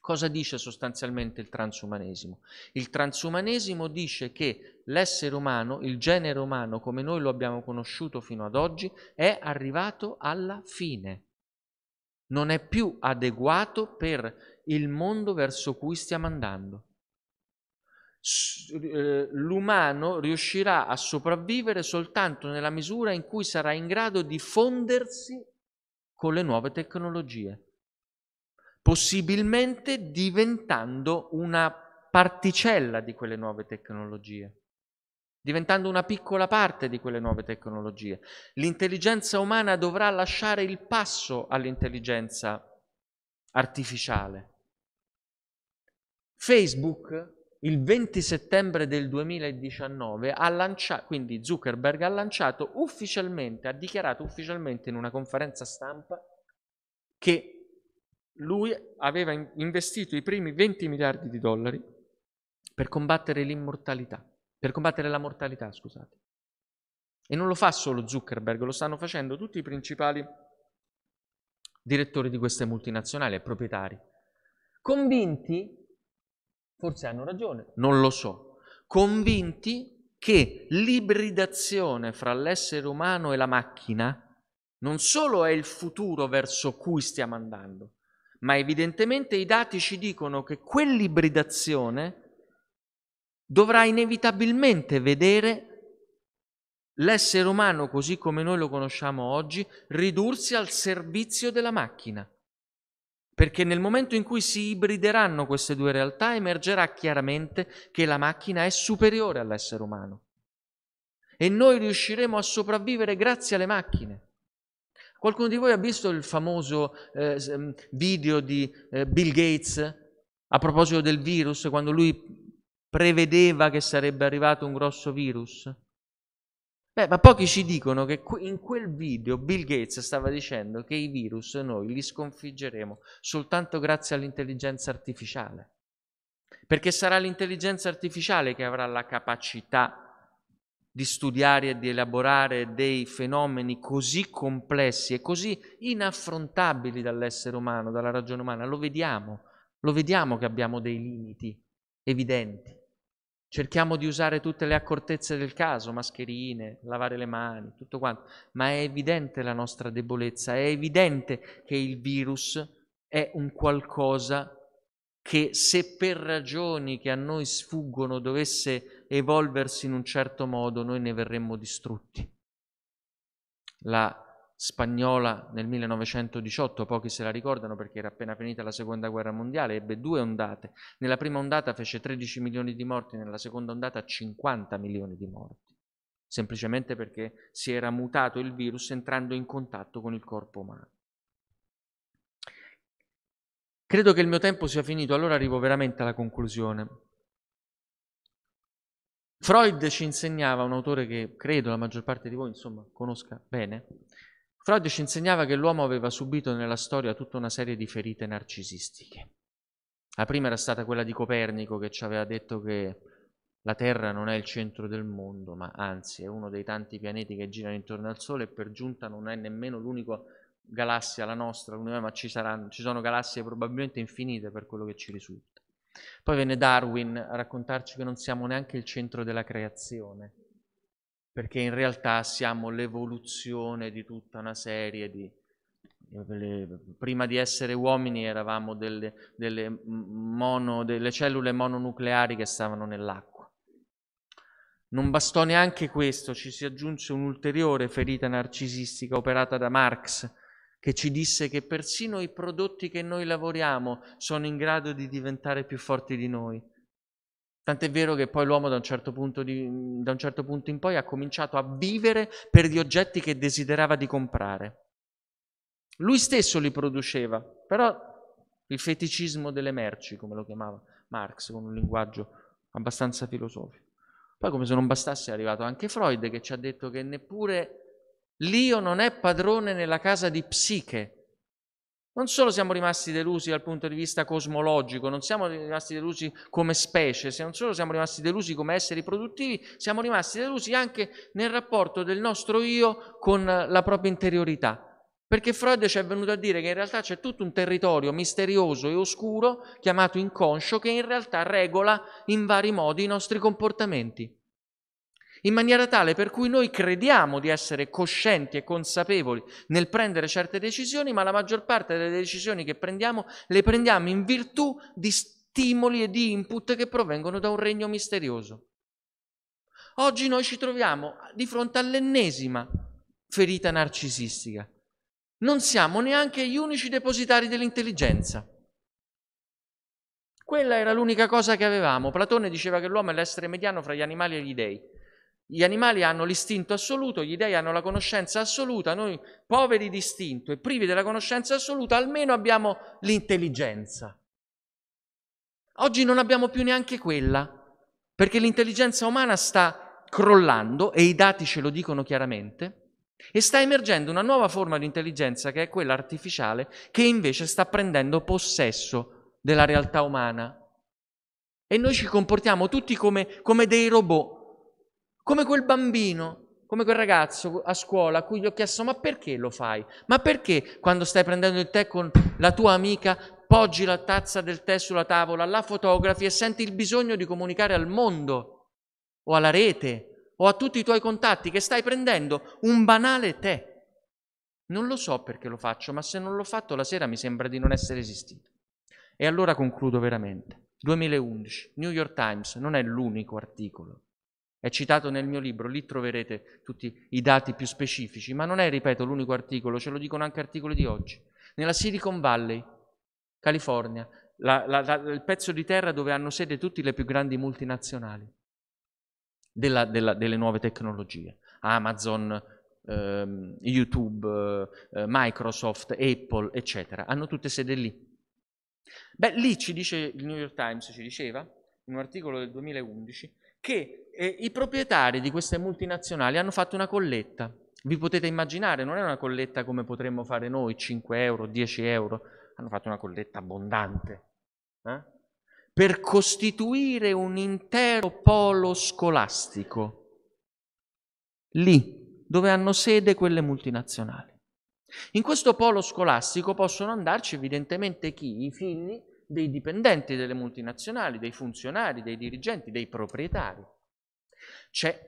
Cosa dice sostanzialmente il transumanesimo? Il transumanesimo dice che l'essere umano, il genere umano come noi lo abbiamo conosciuto fino ad oggi, è arrivato alla fine. Non è più adeguato per il mondo verso cui stiamo andando eh, l'umano riuscirà a sopravvivere soltanto nella misura in cui sarà in grado di fondersi con le nuove tecnologie possibilmente diventando una particella di quelle nuove tecnologie, diventando una piccola parte di quelle nuove tecnologie. L'intelligenza umana dovrà lasciare il passo all'intelligenza artificiale. Facebook il 20 settembre del 2019 ha lanciato, quindi Zuckerberg ha lanciato ufficialmente, ha dichiarato ufficialmente in una conferenza stampa che lui aveva investito i primi 20 miliardi di dollari per combattere l'immortalità, per combattere la mortalità, scusate. E non lo fa solo Zuckerberg, lo stanno facendo tutti i principali direttori di queste multinazionali e proprietari. Convinti, forse hanno ragione, non lo so, convinti che l'ibridazione fra l'essere umano e la macchina non solo è il futuro verso cui stiamo andando, ma evidentemente i dati ci dicono che quell'ibridazione dovrà inevitabilmente vedere l'essere umano così come noi lo conosciamo oggi ridursi al servizio della macchina. Perché nel momento in cui si ibrideranno queste due realtà emergerà chiaramente che la macchina è superiore all'essere umano. E noi riusciremo a sopravvivere grazie alle macchine. Qualcuno di voi ha visto il famoso eh, mm, video di eh, Bill Gates a proposito del virus, quando lui prevedeva che sarebbe arrivato un grosso virus? Beh, ma pochi ci dicono che in quel video Bill Gates stava dicendo che i virus noi li sconfiggeremo soltanto grazie all'intelligenza artificiale, perché sarà l'intelligenza artificiale che avrà la capacità di studiare e di elaborare dei fenomeni così complessi e così inaffrontabili dall'essere umano, dalla ragione umana. Lo vediamo, lo vediamo che abbiamo dei limiti evidenti. Cerchiamo di usare tutte le accortezze del caso, mascherine, lavare le mani, tutto quanto, ma è evidente la nostra debolezza, è evidente che il virus è un qualcosa che se per ragioni che a noi sfuggono dovesse evolversi in un certo modo, noi ne verremmo distrutti. La spagnola nel 1918, pochi se la ricordano perché era appena finita la seconda guerra mondiale, ebbe due ondate. Nella prima ondata fece 13 milioni di morti, nella seconda ondata 50 milioni di morti, semplicemente perché si era mutato il virus entrando in contatto con il corpo umano. Credo che il mio tempo sia finito, allora arrivo veramente alla conclusione. Freud ci insegnava, un autore che credo la maggior parte di voi insomma, conosca bene, Freud ci insegnava che l'uomo aveva subito nella storia tutta una serie di ferite narcisistiche. La prima era stata quella di Copernico che ci aveva detto che la Terra non è il centro del mondo, ma anzi è uno dei tanti pianeti che girano intorno al Sole e per giunta non è nemmeno l'unica galassia, la nostra, ma ci, saranno, ci sono galassie probabilmente infinite per quello che ci risulta. Poi venne Darwin a raccontarci che non siamo neanche il centro della creazione, perché in realtà siamo l'evoluzione di tutta una serie di... Prima di essere uomini eravamo delle, delle, mono, delle cellule mononucleari che stavano nell'acqua. Non bastò neanche questo, ci si aggiunse un'ulteriore ferita narcisistica operata da Marx, che ci disse che persino i prodotti che noi lavoriamo sono in grado di diventare più forti di noi. Tant'è vero che poi l'uomo da un, certo di, da un certo punto in poi ha cominciato a vivere per gli oggetti che desiderava di comprare. Lui stesso li produceva, però il feticismo delle merci, come lo chiamava Marx, con un linguaggio abbastanza filosofico. Poi come se non bastasse è arrivato anche Freud che ci ha detto che neppure L'io non è padrone nella casa di psiche. Non solo siamo rimasti delusi dal punto di vista cosmologico, non siamo rimasti delusi come specie, non solo siamo rimasti delusi come esseri produttivi, siamo rimasti delusi anche nel rapporto del nostro io con la propria interiorità. Perché Freud ci è venuto a dire che in realtà c'è tutto un territorio misterioso e oscuro, chiamato inconscio, che in realtà regola in vari modi i nostri comportamenti in maniera tale per cui noi crediamo di essere coscienti e consapevoli nel prendere certe decisioni, ma la maggior parte delle decisioni che prendiamo le prendiamo in virtù di stimoli e di input che provengono da un regno misterioso. Oggi noi ci troviamo di fronte all'ennesima ferita narcisistica. Non siamo neanche gli unici depositari dell'intelligenza. Quella era l'unica cosa che avevamo. Platone diceva che l'uomo è l'essere mediano fra gli animali e gli dei. Gli animali hanno l'istinto assoluto, gli dei hanno la conoscenza assoluta, noi poveri di istinto e privi della conoscenza assoluta almeno abbiamo l'intelligenza. Oggi non abbiamo più neanche quella, perché l'intelligenza umana sta crollando e i dati ce lo dicono chiaramente e sta emergendo una nuova forma di intelligenza che è quella artificiale che invece sta prendendo possesso della realtà umana. E noi ci comportiamo tutti come, come dei robot come quel bambino, come quel ragazzo a scuola a cui gli ho chiesto ma perché lo fai? Ma perché quando stai prendendo il tè con la tua amica poggi la tazza del tè sulla tavola, la fotografi e senti il bisogno di comunicare al mondo o alla rete o a tutti i tuoi contatti che stai prendendo un banale tè? Non lo so perché lo faccio, ma se non l'ho fatto la sera mi sembra di non essere esistito. E allora concludo veramente. 2011, New York Times non è l'unico articolo è citato nel mio libro, lì troverete tutti i dati più specifici, ma non è, ripeto, l'unico articolo, ce lo dicono anche articoli di oggi. Nella Silicon Valley, California, la, la, la, il pezzo di terra dove hanno sede tutte le più grandi multinazionali della, della, delle nuove tecnologie, Amazon, ehm, YouTube, eh, Microsoft, Apple, eccetera, hanno tutte sede lì. Beh, lì ci dice il New York Times, ci diceva, in un articolo del 2011, che e I proprietari di queste multinazionali hanno fatto una colletta. Vi potete immaginare, non è una colletta come potremmo fare noi, 5 euro, 10 euro, hanno fatto una colletta abbondante. Eh? Per costituire un intero polo scolastico lì dove hanno sede quelle multinazionali. In questo polo scolastico possono andarci evidentemente chi? I figli dei dipendenti delle multinazionali, dei funzionari, dei dirigenti, dei proprietari. C'è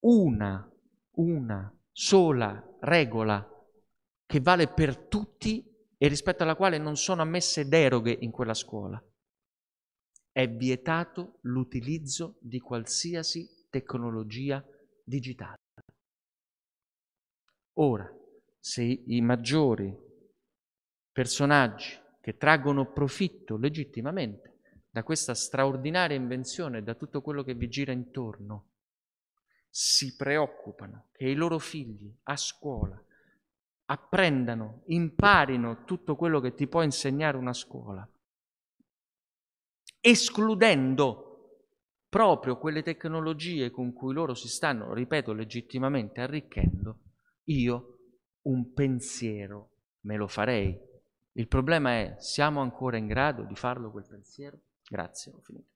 una, una sola regola che vale per tutti e rispetto alla quale non sono ammesse deroghe in quella scuola. È vietato l'utilizzo di qualsiasi tecnologia digitale. Ora, se i maggiori personaggi che traggono profitto legittimamente da questa straordinaria invenzione, da tutto quello che vi gira intorno, si preoccupano che i loro figli a scuola apprendano, imparino tutto quello che ti può insegnare una scuola, escludendo proprio quelle tecnologie con cui loro si stanno, ripeto, legittimamente arricchendo, io un pensiero me lo farei. Il problema è, siamo ancora in grado di farlo quel pensiero? Grazie, ho finito.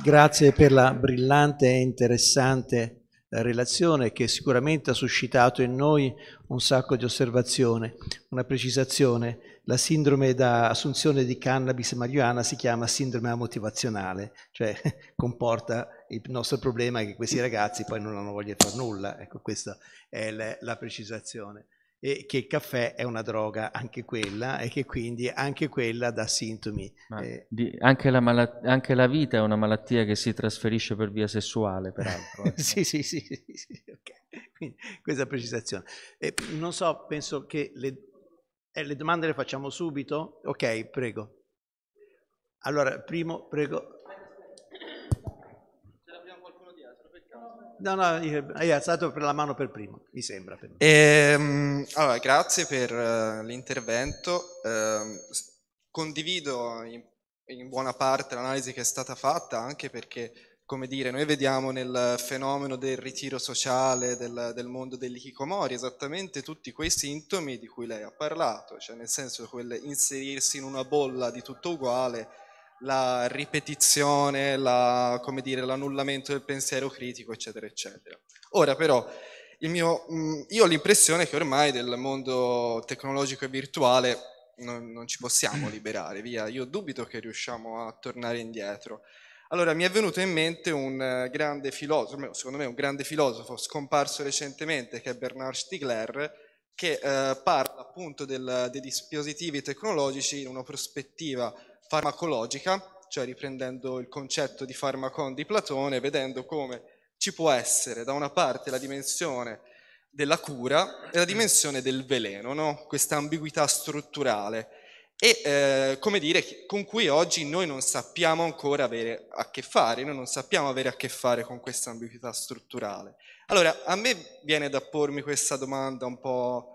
Grazie per la brillante e interessante eh, relazione che sicuramente ha suscitato in noi un sacco di osservazioni. una precisazione. La sindrome da assunzione di cannabis marijuana si chiama sindrome motivazionale, cioè (laughs) comporta il nostro problema che questi ragazzi poi non hanno voglia di fare nulla. Ecco, questa è la precisazione e che il caffè è una droga anche quella e che quindi anche quella dà sintomi. Eh. Di, anche, la malat- anche, la vita è una malattia che si trasferisce per via sessuale, peraltro. Eh. (laughs) sì, sì, sì, sì, sì okay. quindi, questa precisazione. Eh, non so, penso che le, eh, le domande le facciamo subito. Ok, prego. Allora, primo, prego. No, no, io, hai alzato per la mano per primo, mi sembra. Per e, ehm, allora, grazie per eh, l'intervento. Uh, condivido in, in, buona parte l'analisi che è stata fatta, anche perché, come dire, noi vediamo nel fenomeno del ritiro sociale, del, del mondo degli hikikomori, esattamente tutti quei sintomi di cui lei ha parlato, cioè nel senso quel inserirsi in una bolla di tutto uguale la ripetizione, la, dire, l'annullamento del pensiero critico, eccetera, eccetera. Ora però, mio, mm, io ho l'impressione che ormai del mondo tecnologico e virtuale non, non, ci possiamo liberare, via, io dubito che riusciamo a tornare indietro. Allora mi è venuto in mente un eh, grande filosofo, secondo me un grande filosofo scomparso recentemente che è Bernard Stigler, che eh, parla appunto del, dei dispositivi tecnologici in una prospettiva farmacologica, cioè riprendendo il concetto di farmacon di Platone, vedendo come ci può essere da una parte la dimensione della cura e la dimensione del veleno, no? questa ambiguità strutturale e eh, come dire con cui oggi noi non sappiamo ancora avere a che fare, noi non sappiamo avere a che fare con questa ambiguità strutturale. Allora, a me viene da pormi questa domanda un po'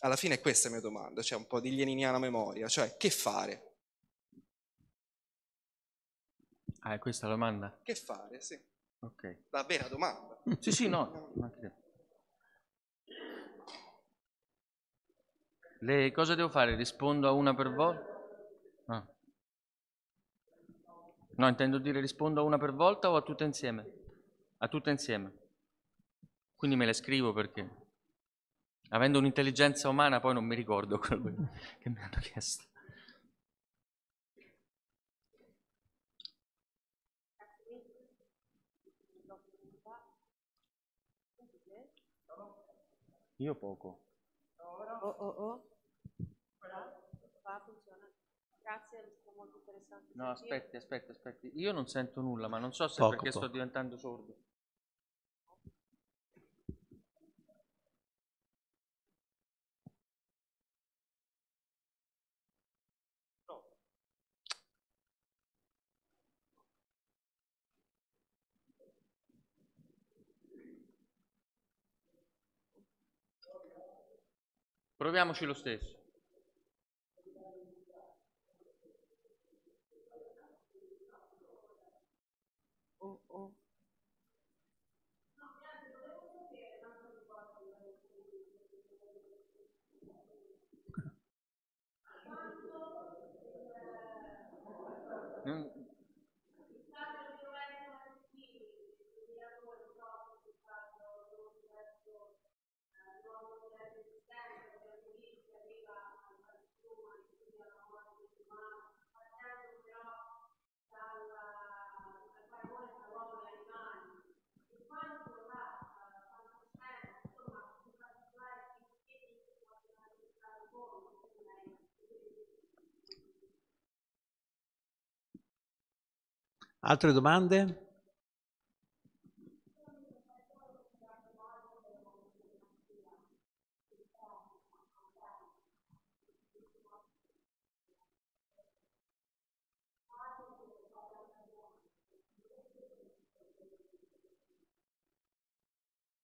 alla fine questa è la mia domanda, cioè un po' di leniniana memoria, cioè che fare? Ah, è questa la domanda? Che fare, sì. Ok. La vera domanda. Sì, sì, no. (laughs) Le, cosa devo fare? Rispondo a una per volta? Ah. No, intendo dire rispondo a una per volta o a tutte insieme? A tutte insieme. Quindi me le scrivo perché, avendo un'intelligenza umana, poi non mi ricordo (laughs) quello che mi hanno chiesto. Io poco. Oh, oh, oh. Grazie, è molto interessante. No, aspetti, aspetti, aspetti. Io non sento nulla, ma non so se poco, perché poco. sto diventando sordo. Proviamoci lo stesso. Oh, oh. Altre domande?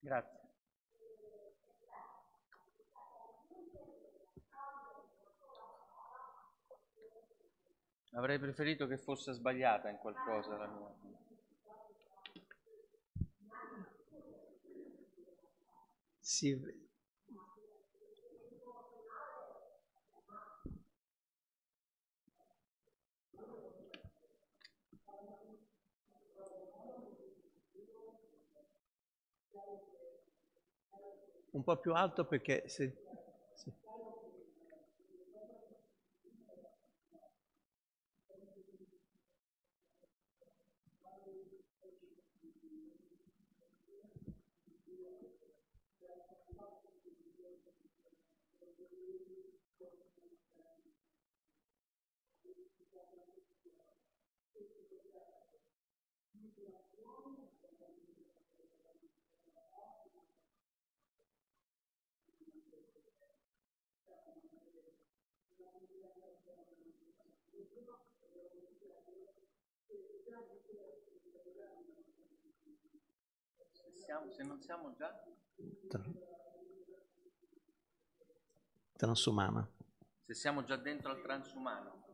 Grazie. Avrei preferito che fosse sbagliata in qualcosa la mia. Si... Un po' più alto perché se Se, siamo, se non siamo già... Transumana. Se siamo già dentro al transumano.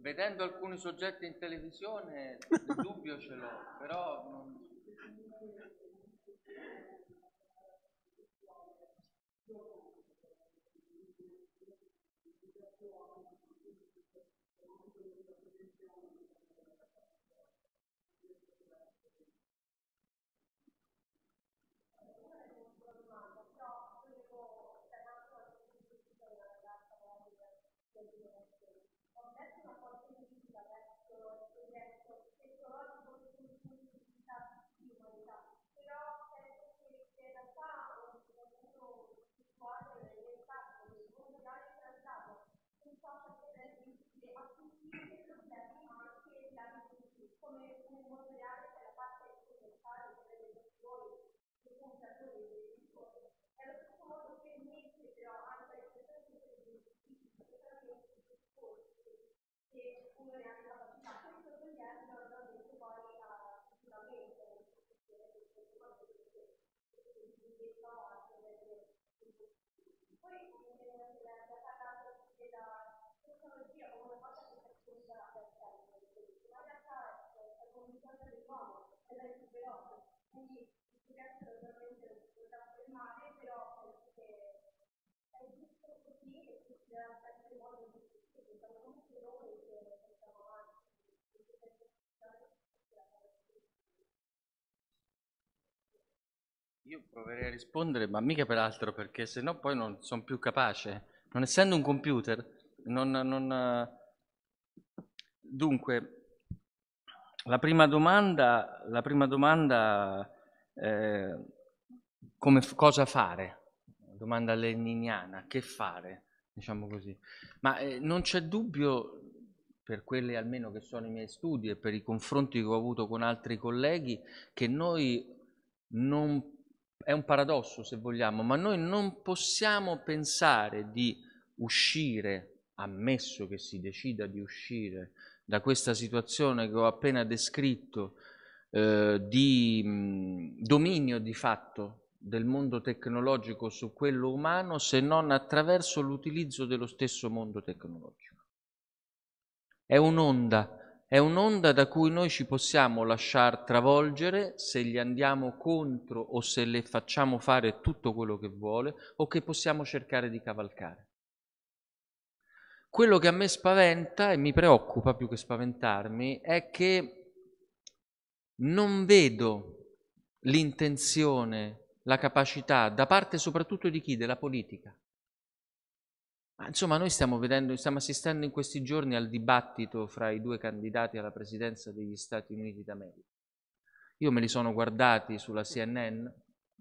Vedendo alcuni soggetti in televisione, il dubbio ce l'ho, però... Non... Poi la parlato della tecnologia come una cosa che facilita la vita, ma in realtà è cominciata dell'uomo, è la più quindi il progresso è veramente un campo del male, però è giusto così Io proverei a rispondere, ma mica per altro, perché sennò poi non sono più capace. Non essendo un computer, non, non... Dunque, la prima domanda, la prima domanda eh, come, cosa fare? Domanda leniniana, che fare? Diciamo così. Ma eh, non c'è dubbio, per quelli almeno che sono i miei studi e per i confronti che ho avuto con altri colleghi, che noi non è un paradosso se vogliamo, ma noi non possiamo pensare di uscire, ammesso che si decida di uscire da questa situazione che ho appena descritto, eh, di mh, mm, dominio di fatto del mondo tecnologico su quello umano se non attraverso l'utilizzo dello stesso mondo tecnologico. È un'onda è un'onda da cui noi ci possiamo lasciar travolgere se gli andiamo contro o se le facciamo fare tutto quello che vuole o che possiamo cercare di cavalcare. Quello che a me spaventa e mi preoccupa più che spaventarmi è che non vedo l'intenzione, la capacità da parte soprattutto di chi? Della politica ma insomma, noi stiamo, vedendo, stiamo assistendo in questi giorni al dibattito fra i due candidati alla presidenza degli Stati Uniti d'America. Io me li sono guardati sulla CNN,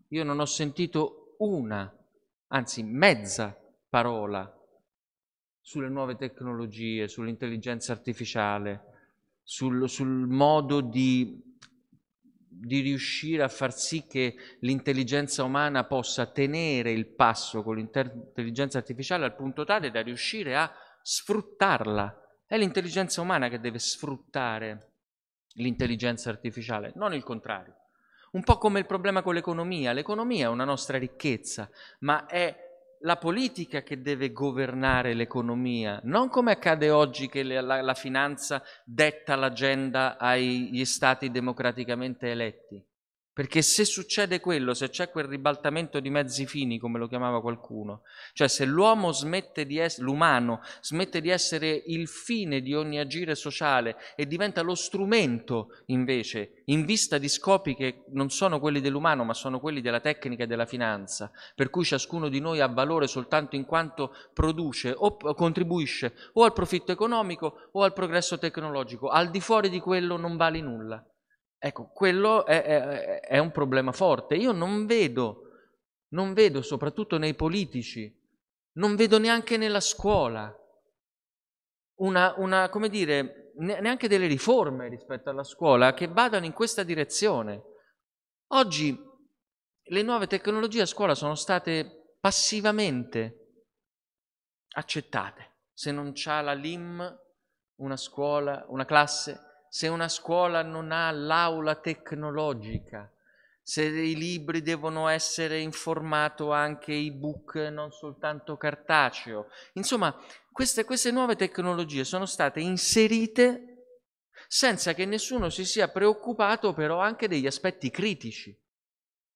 io non ho sentito una, anzi mezza parola sulle nuove tecnologie, sull'intelligenza artificiale, sul, sul modo di di riuscire a far sì che l'intelligenza umana possa tenere il passo con l'intelligenza artificiale al punto tale da riuscire a sfruttarla. È l'intelligenza umana che deve sfruttare l'intelligenza artificiale, non il contrario. Un po' come il problema con l'economia. L'economia è una nostra ricchezza, ma è la politica che deve governare l'economia, non come accade oggi che la, la finanza detta l'agenda agli stati democraticamente eletti. Perché se succede quello, se c'è quel ribaltamento di mezzi fini, come lo chiamava qualcuno, cioè se l'uomo smette di essere, l'umano smette di essere il fine di ogni agire sociale e diventa lo strumento invece, in vista di scopi che non sono quelli dell'umano, ma sono quelli della tecnica e della finanza, per cui ciascuno di noi ha valore soltanto in quanto produce o contribuisce o al profitto economico o al progresso tecnologico, al di fuori di quello non vale nulla. Ecco, quello è, è, è un problema forte. Io non vedo, non vedo, soprattutto nei politici, non vedo neanche nella scuola, una, una come dire, neanche delle riforme rispetto alla scuola che vadano in questa direzione. Oggi le nuove tecnologie a scuola sono state passivamente accettate. Se non c'ha la LIM, una scuola, una classe se una scuola non ha l'aula tecnologica, se i libri devono essere in formato anche ebook, non soltanto cartaceo. Insomma, queste, queste nuove tecnologie sono state inserite senza che nessuno si sia preoccupato però anche degli aspetti critici.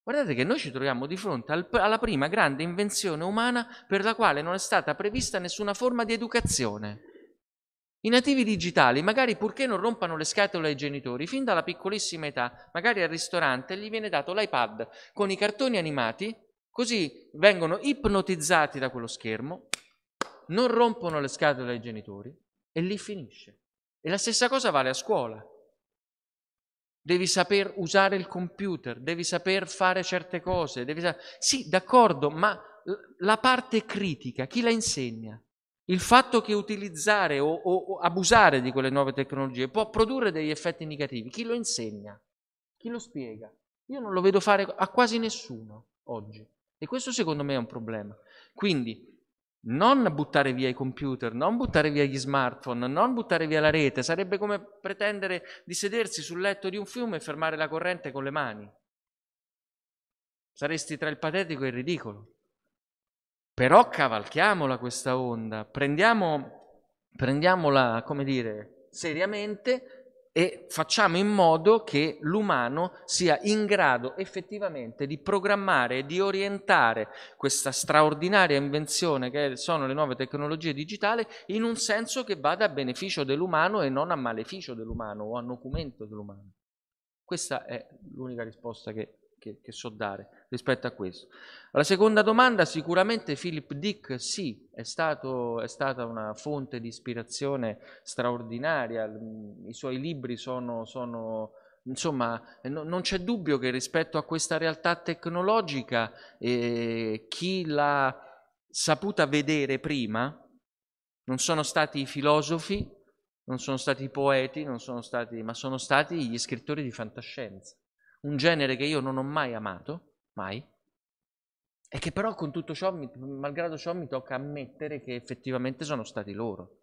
Guardate che noi ci troviamo di fronte al, alla prima grande invenzione umana per la quale non è stata prevista nessuna forma di educazione. I nativi digitali, magari purché non rompano le scatole ai genitori, fin dalla piccolissima età, magari al ristorante gli viene dato l'iPad con i cartoni animati, così vengono ipnotizzati da quello schermo, non rompono le scatole ai genitori e lì finisce. E la stessa cosa vale a scuola. Devi saper usare il computer, devi saper fare certe cose, devi sa- Sì, d'accordo, ma la parte critica, chi la insegna? il fatto che utilizzare o, o, o, abusare di quelle nuove tecnologie può produrre degli effetti negativi. Chi lo insegna? Chi lo spiega? Io non lo vedo fare a quasi nessuno oggi e questo secondo me è un problema. Quindi non buttare via i computer, non buttare via gli smartphone, non buttare via la rete, sarebbe come pretendere di sedersi sul letto di un fiume e fermare la corrente con le mani. Saresti tra il patetico e il ridicolo. Però cavalchiamola questa onda, prendiamo, prendiamola, come dire, seriamente e facciamo in modo che l'umano sia in grado effettivamente di programmare e di orientare questa straordinaria invenzione che sono le nuove tecnologie digitali in un senso che vada a beneficio dell'umano e non a maleficio dell'umano o a nocumento dell'umano. Questa è l'unica risposta che, che, che so dare rispetto a questo. La seconda domanda, sicuramente Philip Dick sì, è, stato, è stata una fonte di ispirazione straordinaria, mm, i suoi libri sono, sono insomma, no, non c'è dubbio che rispetto a questa realtà tecnologica eh, chi l'ha saputa vedere prima non sono stati i filosofi, non sono stati i poeti, sono stati, ma sono stati gli scrittori di fantascienza, un genere che io non ho mai amato mai. E che però con tutto ciò, malgrado ciò, mi tocca ammettere che effettivamente sono stati loro.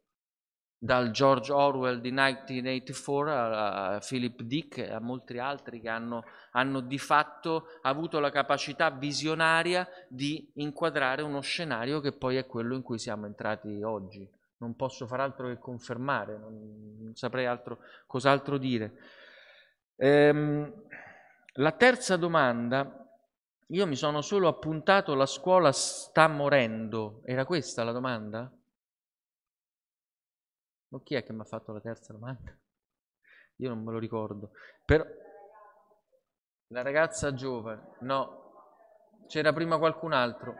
Dal George Orwell di 1984 a, a Philip Dick e a molti altri che hanno, hanno di fatto avuto la capacità visionaria di inquadrare uno scenario che poi è quello in cui siamo entrati oggi. Non posso far altro che confermare, non, non saprei altro, cos'altro dire. Ehm, la terza domanda io mi sono solo appuntato la scuola sta morendo. Era questa la domanda? O chi è che mi ha fatto la terza domanda? Io non me lo ricordo. Però... La ragazza giovane? No. C'era prima qualcun altro.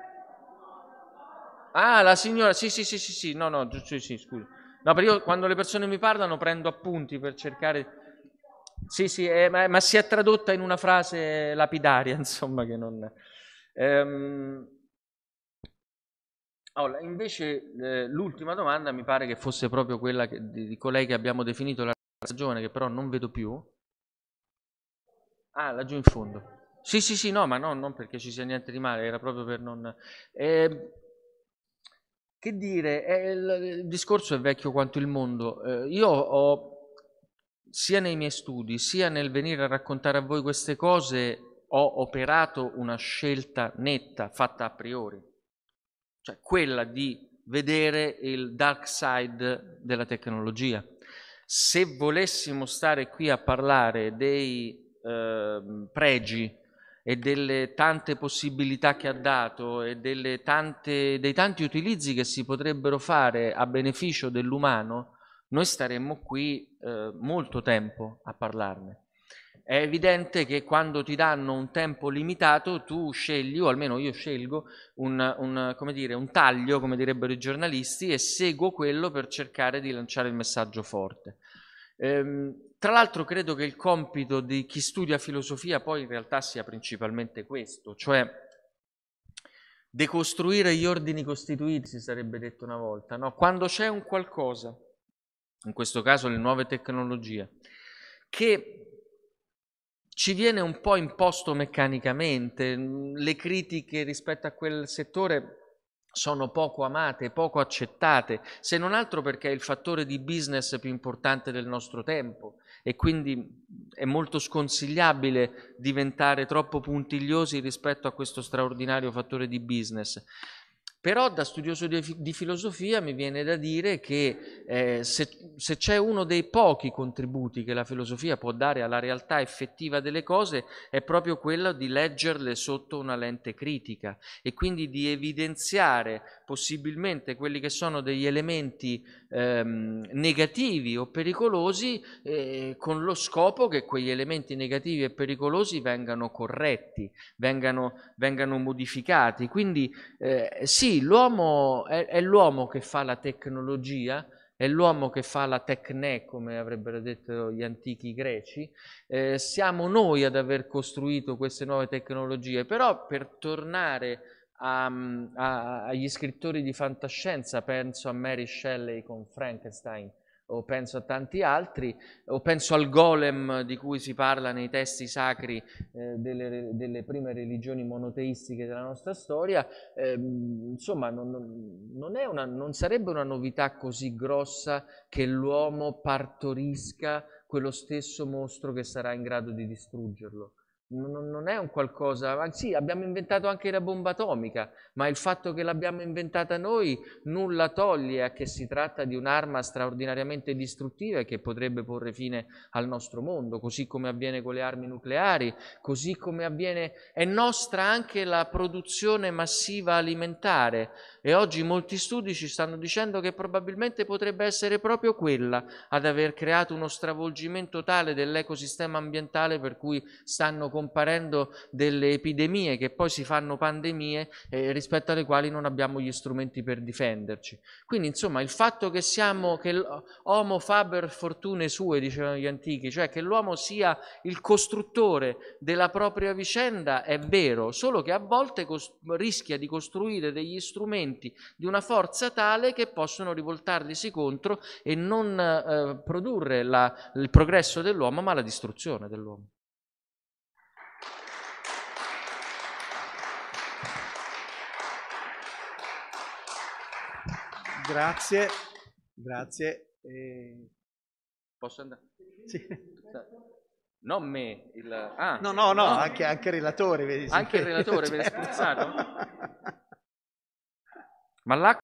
Ah, la signora. Sì, sì, sì, sì, sì. No, no, sì, sì, scusa. No, perché io quando le persone mi parlano prendo appunti per cercare sì, sì, eh, ma, ma, si è tradotta in una frase lapidaria, (laughs) insomma, che non... Ehm... Allora, invece eh, l'ultima domanda mi pare che fosse proprio quella che, di, di, colei che abbiamo definito la ragione, che però non vedo più. Ah, laggiù in fondo. Sì, sì, sì, no, ma no, non perché ci sia niente di male, era proprio per non... Eh, che dire, il, discorso è vecchio quanto il mondo. Eh, io ho sia nei miei studi, sia nel venire a raccontare a voi queste cose, ho operato una scelta netta, fatta a priori, cioè quella di vedere il dark side della tecnologia. Se volessimo stare qui a parlare dei eh, pregi e delle tante possibilità che ha dato e tante, dei tanti utilizzi che si potrebbero fare a beneficio dell'umano, noi staremmo qui eh, molto tempo a parlarne. È evidente che quando ti danno un tempo limitato tu scegli, o almeno io scelgo, un, un, dire, un taglio, come direbbero i giornalisti, e seguo quello per cercare di lanciare il messaggio forte. Ehm, tra l'altro credo che il compito di chi studia filosofia poi in realtà sia principalmente questo, cioè decostruire gli ordini costituiti, si sarebbe detto una volta, no? quando c'è un qualcosa in questo caso le nuove tecnologie, che ci viene un po' imposto meccanicamente, le critiche rispetto a quel settore sono poco amate, poco accettate, se non altro perché è il fattore di business più importante del nostro tempo e quindi è molto sconsigliabile diventare troppo puntigliosi rispetto a questo straordinario fattore di business. Però da studioso di, di filosofia mi viene da dire che eh, se, se c'è uno dei pochi contributi che la filosofia può dare alla realtà effettiva delle cose è proprio quello di leggerle sotto una lente critica e quindi di evidenziare possibilmente quelli che sono degli elementi ehm, negativi o pericolosi eh, con lo scopo che quegli elementi negativi e pericolosi vengano corretti, vengano, vengano modificati. Quindi eh, sì, sì, l'uomo è, è l'uomo che fa la tecnologia, è l'uomo che fa la tecne, come avrebbero detto gli antichi greci, eh, siamo noi ad aver costruito queste nuove tecnologie, però per tornare a, mm, a, agli scrittori di fantascienza, penso a Mary Shelley con Frankenstein, o penso a tanti altri, o penso al golem di cui si parla nei testi sacri eh, delle, delle, prime religioni monoteistiche della nostra storia, eh, insomma non, non, una, non sarebbe una novità così grossa che l'uomo partorisca quello stesso mostro che sarà in grado di distruggerlo non, non è un qualcosa, sì abbiamo inventato anche la bomba atomica, ma il fatto che l'abbiamo inventata noi nulla toglie a che si tratta di un'arma straordinariamente distruttiva e che potrebbe porre fine al nostro mondo, così come avviene con le armi nucleari, così come avviene, è nostra anche la produzione massiva alimentare e oggi molti studi ci stanno dicendo che probabilmente potrebbe essere proprio quella ad aver creato uno stravolgimento tale dell'ecosistema ambientale per cui stanno comparendo delle epidemie che poi si fanno pandemie eh, rispetto alle quali non abbiamo gli strumenti per difenderci. Quindi insomma il fatto che siamo, che homo faber fortune sue, dicevano gli antichi, cioè che l'uomo sia il costruttore della propria vicenda è vero, solo che a volte rischia di costruire degli strumenti di una forza tale che possono rivoltarglisi contro e non eh, produrre la, il progresso dell'uomo ma la distruzione dell'uomo. Grazie, grazie. E... Posso andare? Sì. Non me, il... ah, no, no, no, anche, anche il relatore. Vedi, anche il relatore, vedi (laughs) spruzzato? Certo. Ma l'acqua...